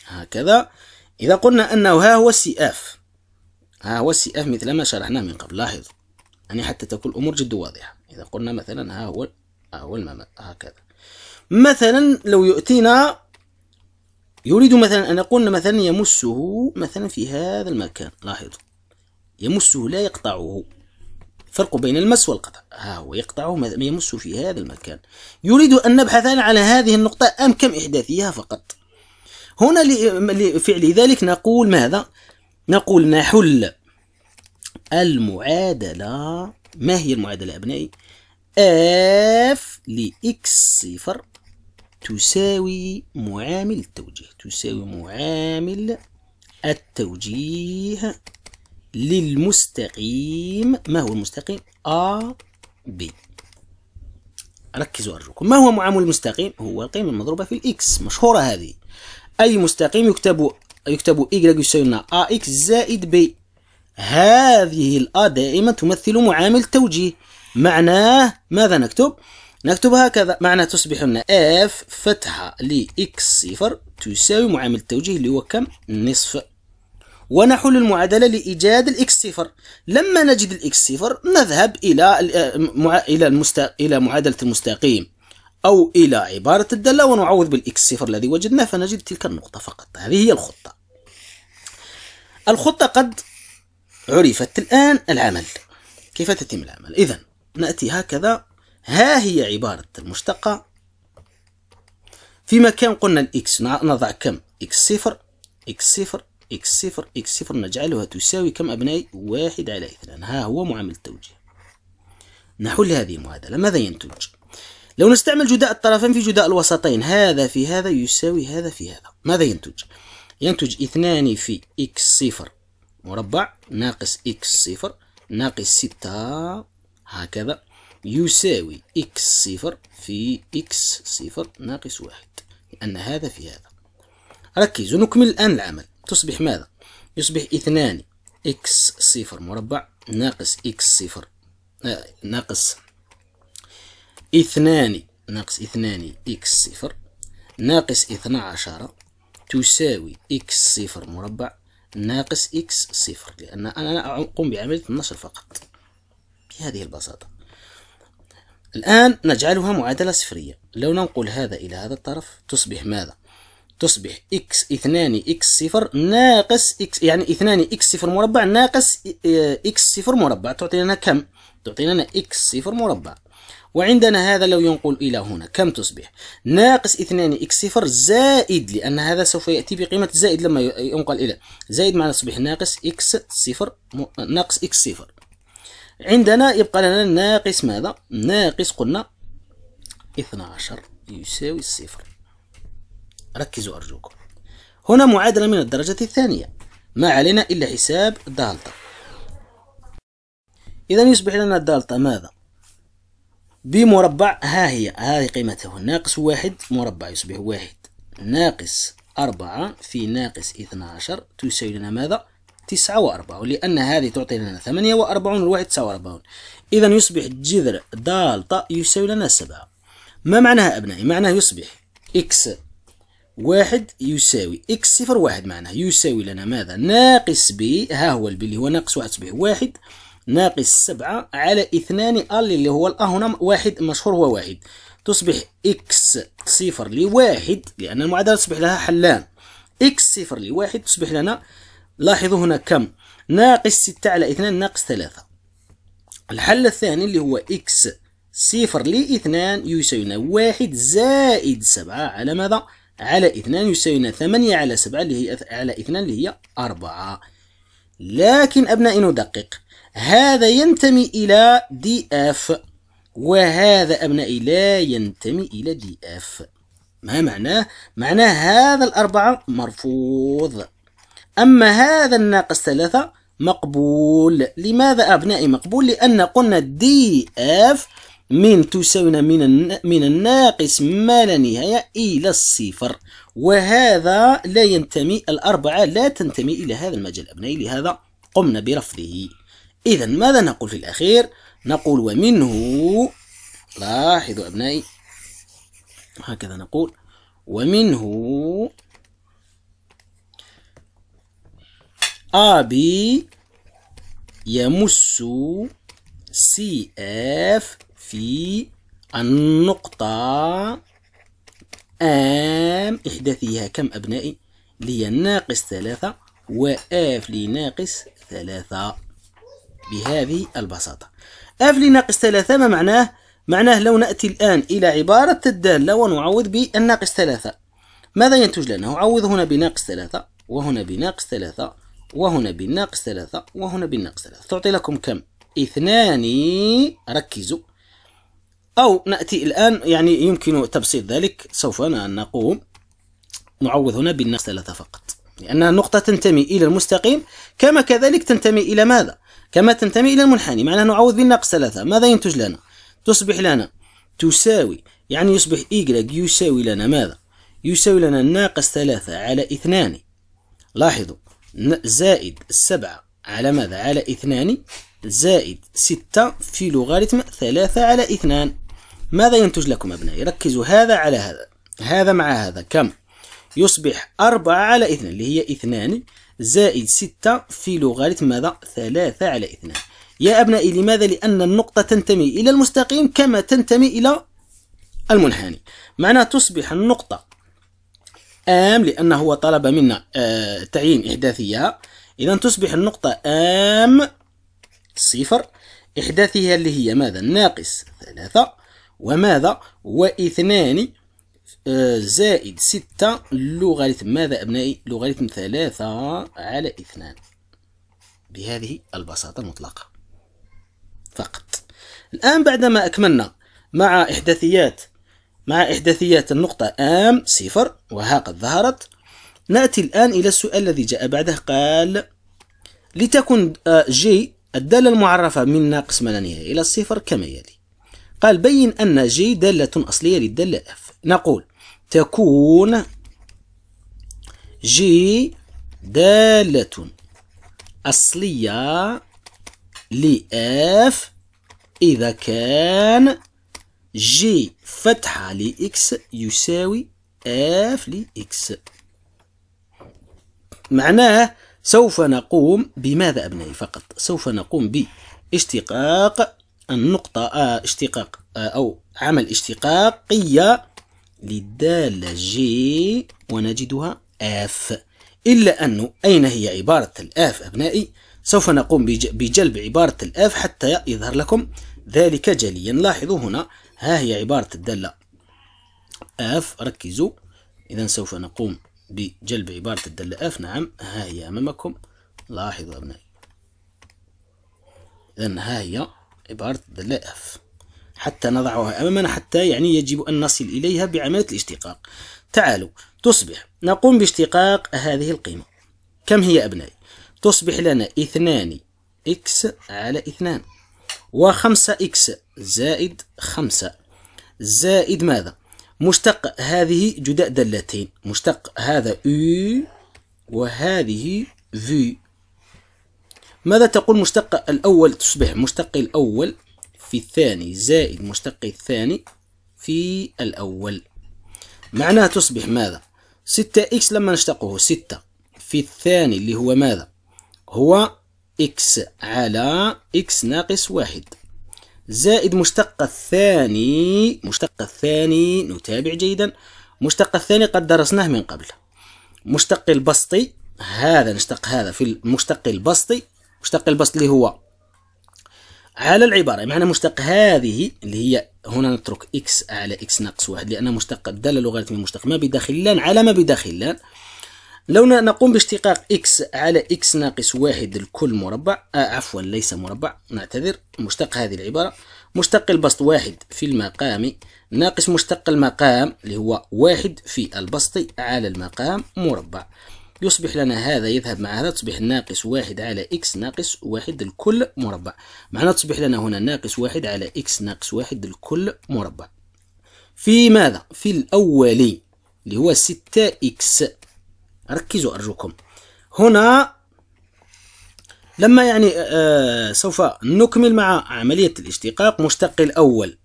هكذا إذا قلنا أنه ها هو سي اف ها هو سي اف مثل ما شرحناه من قبل لاحظوا يعني حتى تكون الأمور جد واضحة إذا قلنا مثلا ها هو ها هو هكذا مثلا لو يؤتينا يريد مثلا أن يقول مثلا يمسه مثلا في هذا المكان لاحظوا يمسه لا يقطعه فرق بين المس والقطع ها هو يقطعه يمسه في هذا المكان يريد أن نبحث على هذه النقطة أم كم احداثيه فقط هنا لفعل ذلك نقول ماذا نقول نحل المعادلة ما هي المعادلة أبنائي؟ اف لإكس صفر تساوي معامل التوجيه تساوي معامل التوجيه للمستقيم ما هو المستقيم؟ أ بي ركزوا أرجوكم ما هو معامل المستقيم؟ هو القيمة المضروبة في الإكس مشهورة هذه أي مستقيم يكتب يكتب y يساوي لنا أ إكس زائد بي هذه الأ دائما تمثل معامل توجيه معناه ماذا نكتب؟ نكتب هكذا معنى تصبح لنا اف فتحة لإكس صفر تساوي معامل التوجيه اللي هو كم؟ نصف ونحل المعادلة لإيجاد الإكس صفر لما نجد الإكس صفر نذهب إلى آه، إلى المست... إلى معادلة المستقيم أو إلى عبارة الدالة ونعوض بالإكس صفر الذي وجدناه فنجد تلك النقطة فقط هذه هي الخطة الخطة قد عرفت الآن العمل كيف تتم العمل إذا نأتي هكذا ها هي عبارة المشتقة في مكان قلنا الإكس نضع كم إكس صفر إكس صفر إكس صفر إكس صفر نجعلها تساوي كم أبنائي واحد على اثنان ها هو معامل التوجيه نحل هذه المعادلة ماذا ينتج لو نستعمل جداء الطرفين في جداء الوسطين هذا في هذا يساوي هذا في هذا ماذا ينتج ينتج اثنان في إكس صفر مربع ناقص إكس صفر ناقص ستة هكذا يساوي إكس صفر في إكس صفر ناقص واحد لأن هذا في هذا ركزوا نكمل الآن العمل تصبح ماذا؟ يصبح اثنان إكس صفر مربع ناقص إكس صفر آه ناقص اثنان ناقص اثنان إكس صفر ناقص اثنا عشر تساوي إكس صفر مربع ناقص إكس صفر لأن أنا أقوم بعملية النشر فقط بهذه البساطة الآن نجعلها معادلة صفرية لو ننقل هذا إلى هذا الطرف تصبح ماذا؟ تصبح إكس اثنان إكس صفر ناقص إكس يعني اثنان إكس صفر مربع ناقص إكس آه، صفر مربع تعطينا كم؟ تعطينا إكس صفر مربع وعندنا هذا لو ينقل إلى هنا كم تصبح ناقص 2 إكس صفر زائد لأن هذا سوف يأتي بقيمة زائد لما ينقل إلى زائد معنا تصبح ناقص إكس صفر ناقص إكس صفر عندنا يبقى لنا ناقص ماذا ناقص قلنا 12 يساوي الصفر ركزوا أرجوكم هنا معادلة من الدرجة الثانية ما علينا إلا حساب دالتا إذا يصبح لنا دالتا ماذا بمربع ها هي هذه قيمته ناقص واحد مربع يصبح واحد ناقص أربعة في ناقص اثنا عشر تساوي لنا ماذا؟ تسعة وأربعون لأن هذه تعطي لنا ثمانية وأربعون والواحد تسعة وأربعون إذا يصبح جذر دالتا يساوي لنا سبعة ما معناها أبنائي؟ معناه يصبح إكس واحد يساوي إكس صفر واحد معناه يساوي لنا ماذا؟ ناقص بي ها هو البي اللي هو ناقص واحد يصبح واحد ناقص سبعة على اثنان ال اللي هو الأ هنا واحد مشهور هو واحد تصبح إكس صفر لواحد لأن المعادلة تصبح لها حلان إكس صفر لواحد تصبح لنا لاحظوا هنا كم ناقص ستة على اثنان ناقص ثلاثة الحل الثاني اللي هو إكس صفر لاثنان يساوينا واحد زائد سبعة على ماذا؟ على اثنان يساوينا ثمانية على سبعة اللي هي على اثنان اللي هي أربعة لكن أبنائي ندقق هذا ينتمي إلى دي اف وهذا أبنائي لا ينتمي إلى دي اف ما معناه؟ معناه هذا الأربعة مرفوض أما هذا الناقص ثلاثة مقبول لماذا أبنائي مقبول؟ لأن قلنا دي اف من تساوينا من من الناقص ما لا نهاية إلى الصفر وهذا لا ينتمي الأربعة لا تنتمي إلى هذا المجال أبنائي لهذا قمنا برفضه إذا ماذا نقول في الأخير؟ نقول ومنه لاحظوا أبنائي هكذا نقول ومنه أبي يمس سي اف في النقطة ام إحداثيها كم ابنائي لي ناقص ثلاثة واف ناقص ثلاثة بهذه البساطة اف لناقص ثلاثة ما معناه؟ معناه لو نأتي الآن إلى عبارة الدالة ونعوض بالناقص ثلاثة ماذا ينتج لنا؟ نعوض هنا بناقص ثلاثة وهنا بناقص ثلاثة وهنا بناقص ثلاثة وهنا بناقص ثلاثة تعطي لكم كم؟ اثنان ركزوا أو نأتي الآن يعني يمكن تبسيط ذلك سوف نقوم نعوض هنا بالناقص ثلاثة فقط لأن النقطة تنتمي إلى المستقيم كما كذلك تنتمي إلى ماذا؟ كما تنتمي إلى المنحني معناه نعوض بالناقص ثلاثة ماذا ينتج لنا تصبح لنا تساوي يعني يصبح Y يساوي لنا ماذا يساوي لنا ناقص ثلاثة على اثنان لاحظوا زائد سبعة على ماذا على اثنان زائد ستة في لوغاريتم ثلاثة على اثنان ماذا ينتج لكم أبنائي ركزوا هذا على هذا هذا مع هذا كم يصبح أربعة على اثنان اللي هي اثنان زائد ستة في لوغاريتم ماذا ثلاثة على اثنان يا أبنائي لماذا لأن النقطة تنتمي إلى المستقيم كما تنتمي إلى المنحني معناه تصبح النقطة آم لأنه هو طلب منا آه، تعيين إحداثية إذا تصبح النقطة آم صفر احداثيه اللي هي ماذا ناقص ثلاثة وماذا واثنان آه، زائد ستة لوغاريتم ماذا أبنائي لوغاريتم ثلاثة على اثنان بهذه البساطة المطلقة فقط الآن بعدما أكملنا مع إحداثيات مع إحداثيات النقطة أم صفر وها قد ظهرت نأتي الآن إلى السؤال الذي جاء بعده قال لتكن جي آه، الدالة المعرفة من ناقص ما لا نهاية إلى الصفر كما يلي قال بين أن جي دالة أصلية للدالة اف نقول تكون جي دالة أصلية لإف إذا كان جي فتحة لإكس يساوي إف لإكس معناه سوف نقوم بماذا أبنائي فقط سوف نقوم باشتقاق النقطة آه، اشتقاق آه، أو عمل اشتقاقية للدالة جي ونجدها اف إلا أنه أين هي عبارة الآف أبنائي سوف نقوم بجلب عبارة الآف حتى يظهر لكم ذلك جليا لاحظوا هنا ها هي عبارة الدالة آف ركزوا إذا سوف نقوم بجلب عبارة الدالة آف نعم ها هي أمامكم لاحظوا أبنائي إذا ها هي عبارة الدالة آف حتى نضعها أمامنا حتى يعني يجب أن نصل إليها بعملية الاشتقاق تعالوا تصبح نقوم باشتقاق هذه القيمة كم هي أبنائي تصبح لنا اثنان إكس على اثنان وخمسة إكس زائد خمسة زائد ماذا مشتق هذه جداء دالتين مشتق هذا U وهذه V ماذا تقول مشتق الأول تصبح مشتق الأول في الثاني زائد مشتق الثاني في الأول معناه تصبح ماذا؟ إكس لما نشتقه 6 في الثاني اللي هو ماذا؟ هو إكس على إكس ناقص واحد زائد مشتق الثاني مشتق الثاني نتابع جيدا مشتق الثاني قد درسناه من قبل مشتق البسطي هذا نشتق هذا في المشتق البسطي مشتق البسط اللي هو على العبارة معنى مشتق هذه اللي هي هنا نترك x على x ناقص واحد لأن مشتق الدالة اللوغاريتمية مشتق ما بداخلان على ما بداخلان لو نقوم باشتقاق x على x ناقص واحد الكل مربع آه عفوا ليس مربع نعتذر مشتق هذه العبارة مشتق البسط واحد في المقام ناقص مشتق المقام اللي هو واحد في البسط على المقام مربع يصبح لنا هذا يذهب مع هذا تصبح ناقص واحد على إكس ناقص واحد الكل مربع معناها تصبح لنا هنا ناقص واحد على إكس ناقص واحد الكل مربع في ماذا؟ في الأولي اللي هو ستة إكس ركزوا أرجوكم هنا لما يعني آه،, آه سوف نكمل مع عملية الاشتقاق مشتق الأول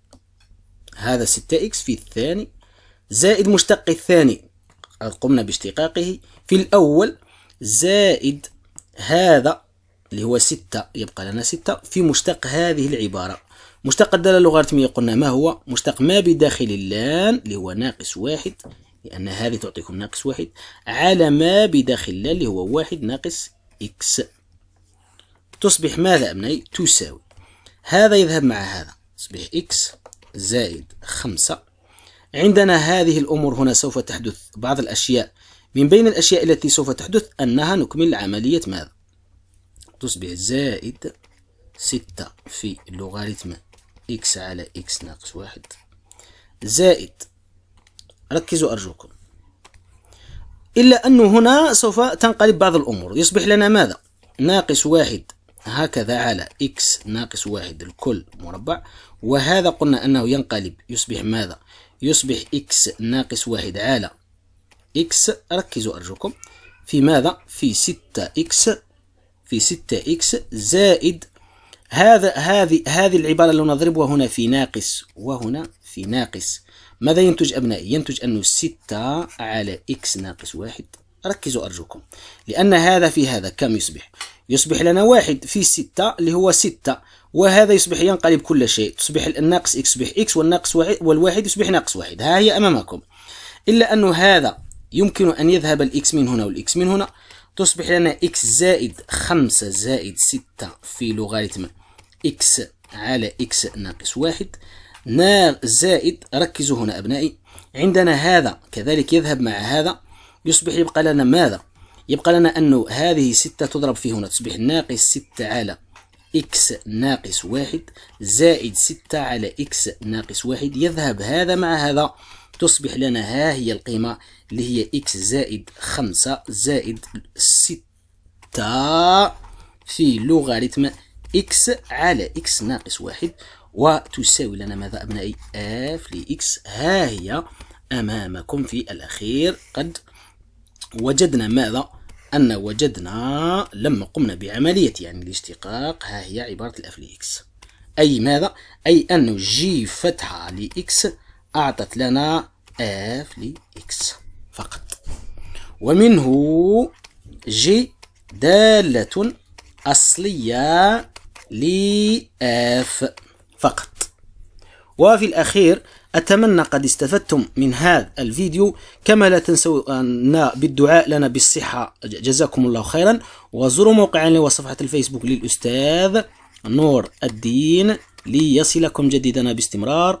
هذا ستة إكس في الثاني زائد مشتق الثاني قمنا باشتقاقه في الأول زائد هذا اللي هو ستة يبقى لنا ستة في مشتق هذه العبارة مشتق الدالة اللوغاريتمية قلنا ما هو مشتق ما بداخل اللان اللي هو ناقص واحد لأن هذه تعطيكم ناقص واحد على ما بداخل اللان اللي هو واحد ناقص إكس تصبح ماذا أبنائي تساوي هذا يذهب مع هذا تصبح إكس زائد خمسة عندنا هذه الأمور هنا سوف تحدث بعض الأشياء من بين الأشياء التي سوف تحدث أنها نكمل عملية ماذا تصبح زائد ستة في لوغاريتم إكس على إكس ناقص واحد زائد ركزوا أرجوكم إلا أنه هنا سوف تنقلب بعض الأمور يصبح لنا ماذا ناقص واحد هكذا على إكس ناقص واحد الكل مربع وهذا قلنا أنه ينقلب يصبح ماذا يصبح إكس ناقص واحد على إكس ركزوا أرجوكم في ماذا؟ في 6 إكس في 6 إكس زائد هذا هذه هذه العبارة لو نضربها هنا في ناقص وهنا في ناقص ماذا ينتج أبنائي؟ ينتج أنه 6 على إكس ناقص واحد ركزوا أرجوكم لأن هذا في هذا كم يصبح؟ يصبح لنا واحد في 6 اللي هو 6 وهذا يصبح ينقلب كل شيء تصبح الناقص إكس يصبح إكس والناقص واحد والواحد يصبح ناقص واحد ها هي أمامكم إلا أنه هذا يمكن أن يذهب الإكس من هنا والإكس من هنا تصبح لنا إكس زائد خمسة زائد ستة في لوغاريتم إكس على إكس ناقص واحد زائد ركزوا هنا أبنائي عندنا هذا كذلك يذهب مع هذا يصبح يبقى لنا ماذا؟ يبقى لنا أنه هذه ستة تضرب في هنا تصبح ناقص ستة على إكس ناقص واحد زائد ستة على إكس ناقص واحد يذهب هذا مع هذا تصبح لنا ها هي القيمة اللي هي إكس زائد خمسة زائد ستة في لوغاريتم إكس على إكس ناقص واحد وتساوي لنا ماذا أبنائي اف لإكس ها هي أمامكم في الأخير قد وجدنا ماذا أن وجدنا لما قمنا بعملية يعني الاشتقاق ها هي عبارة الأف لإكس أي ماذا أي أن جي فتحة لإكس أعطت لنا f لx فقط ومنه ج دالة أصلية لف فقط وفي الأخير أتمنى قد استفدتم من هذا الفيديو كما لا أن بالدعاء لنا بالصحة جزاكم الله خيرا وزوروا موقعنا وصفحة الفيسبوك للأستاذ نور الدين ليصلكم جديدنا باستمرار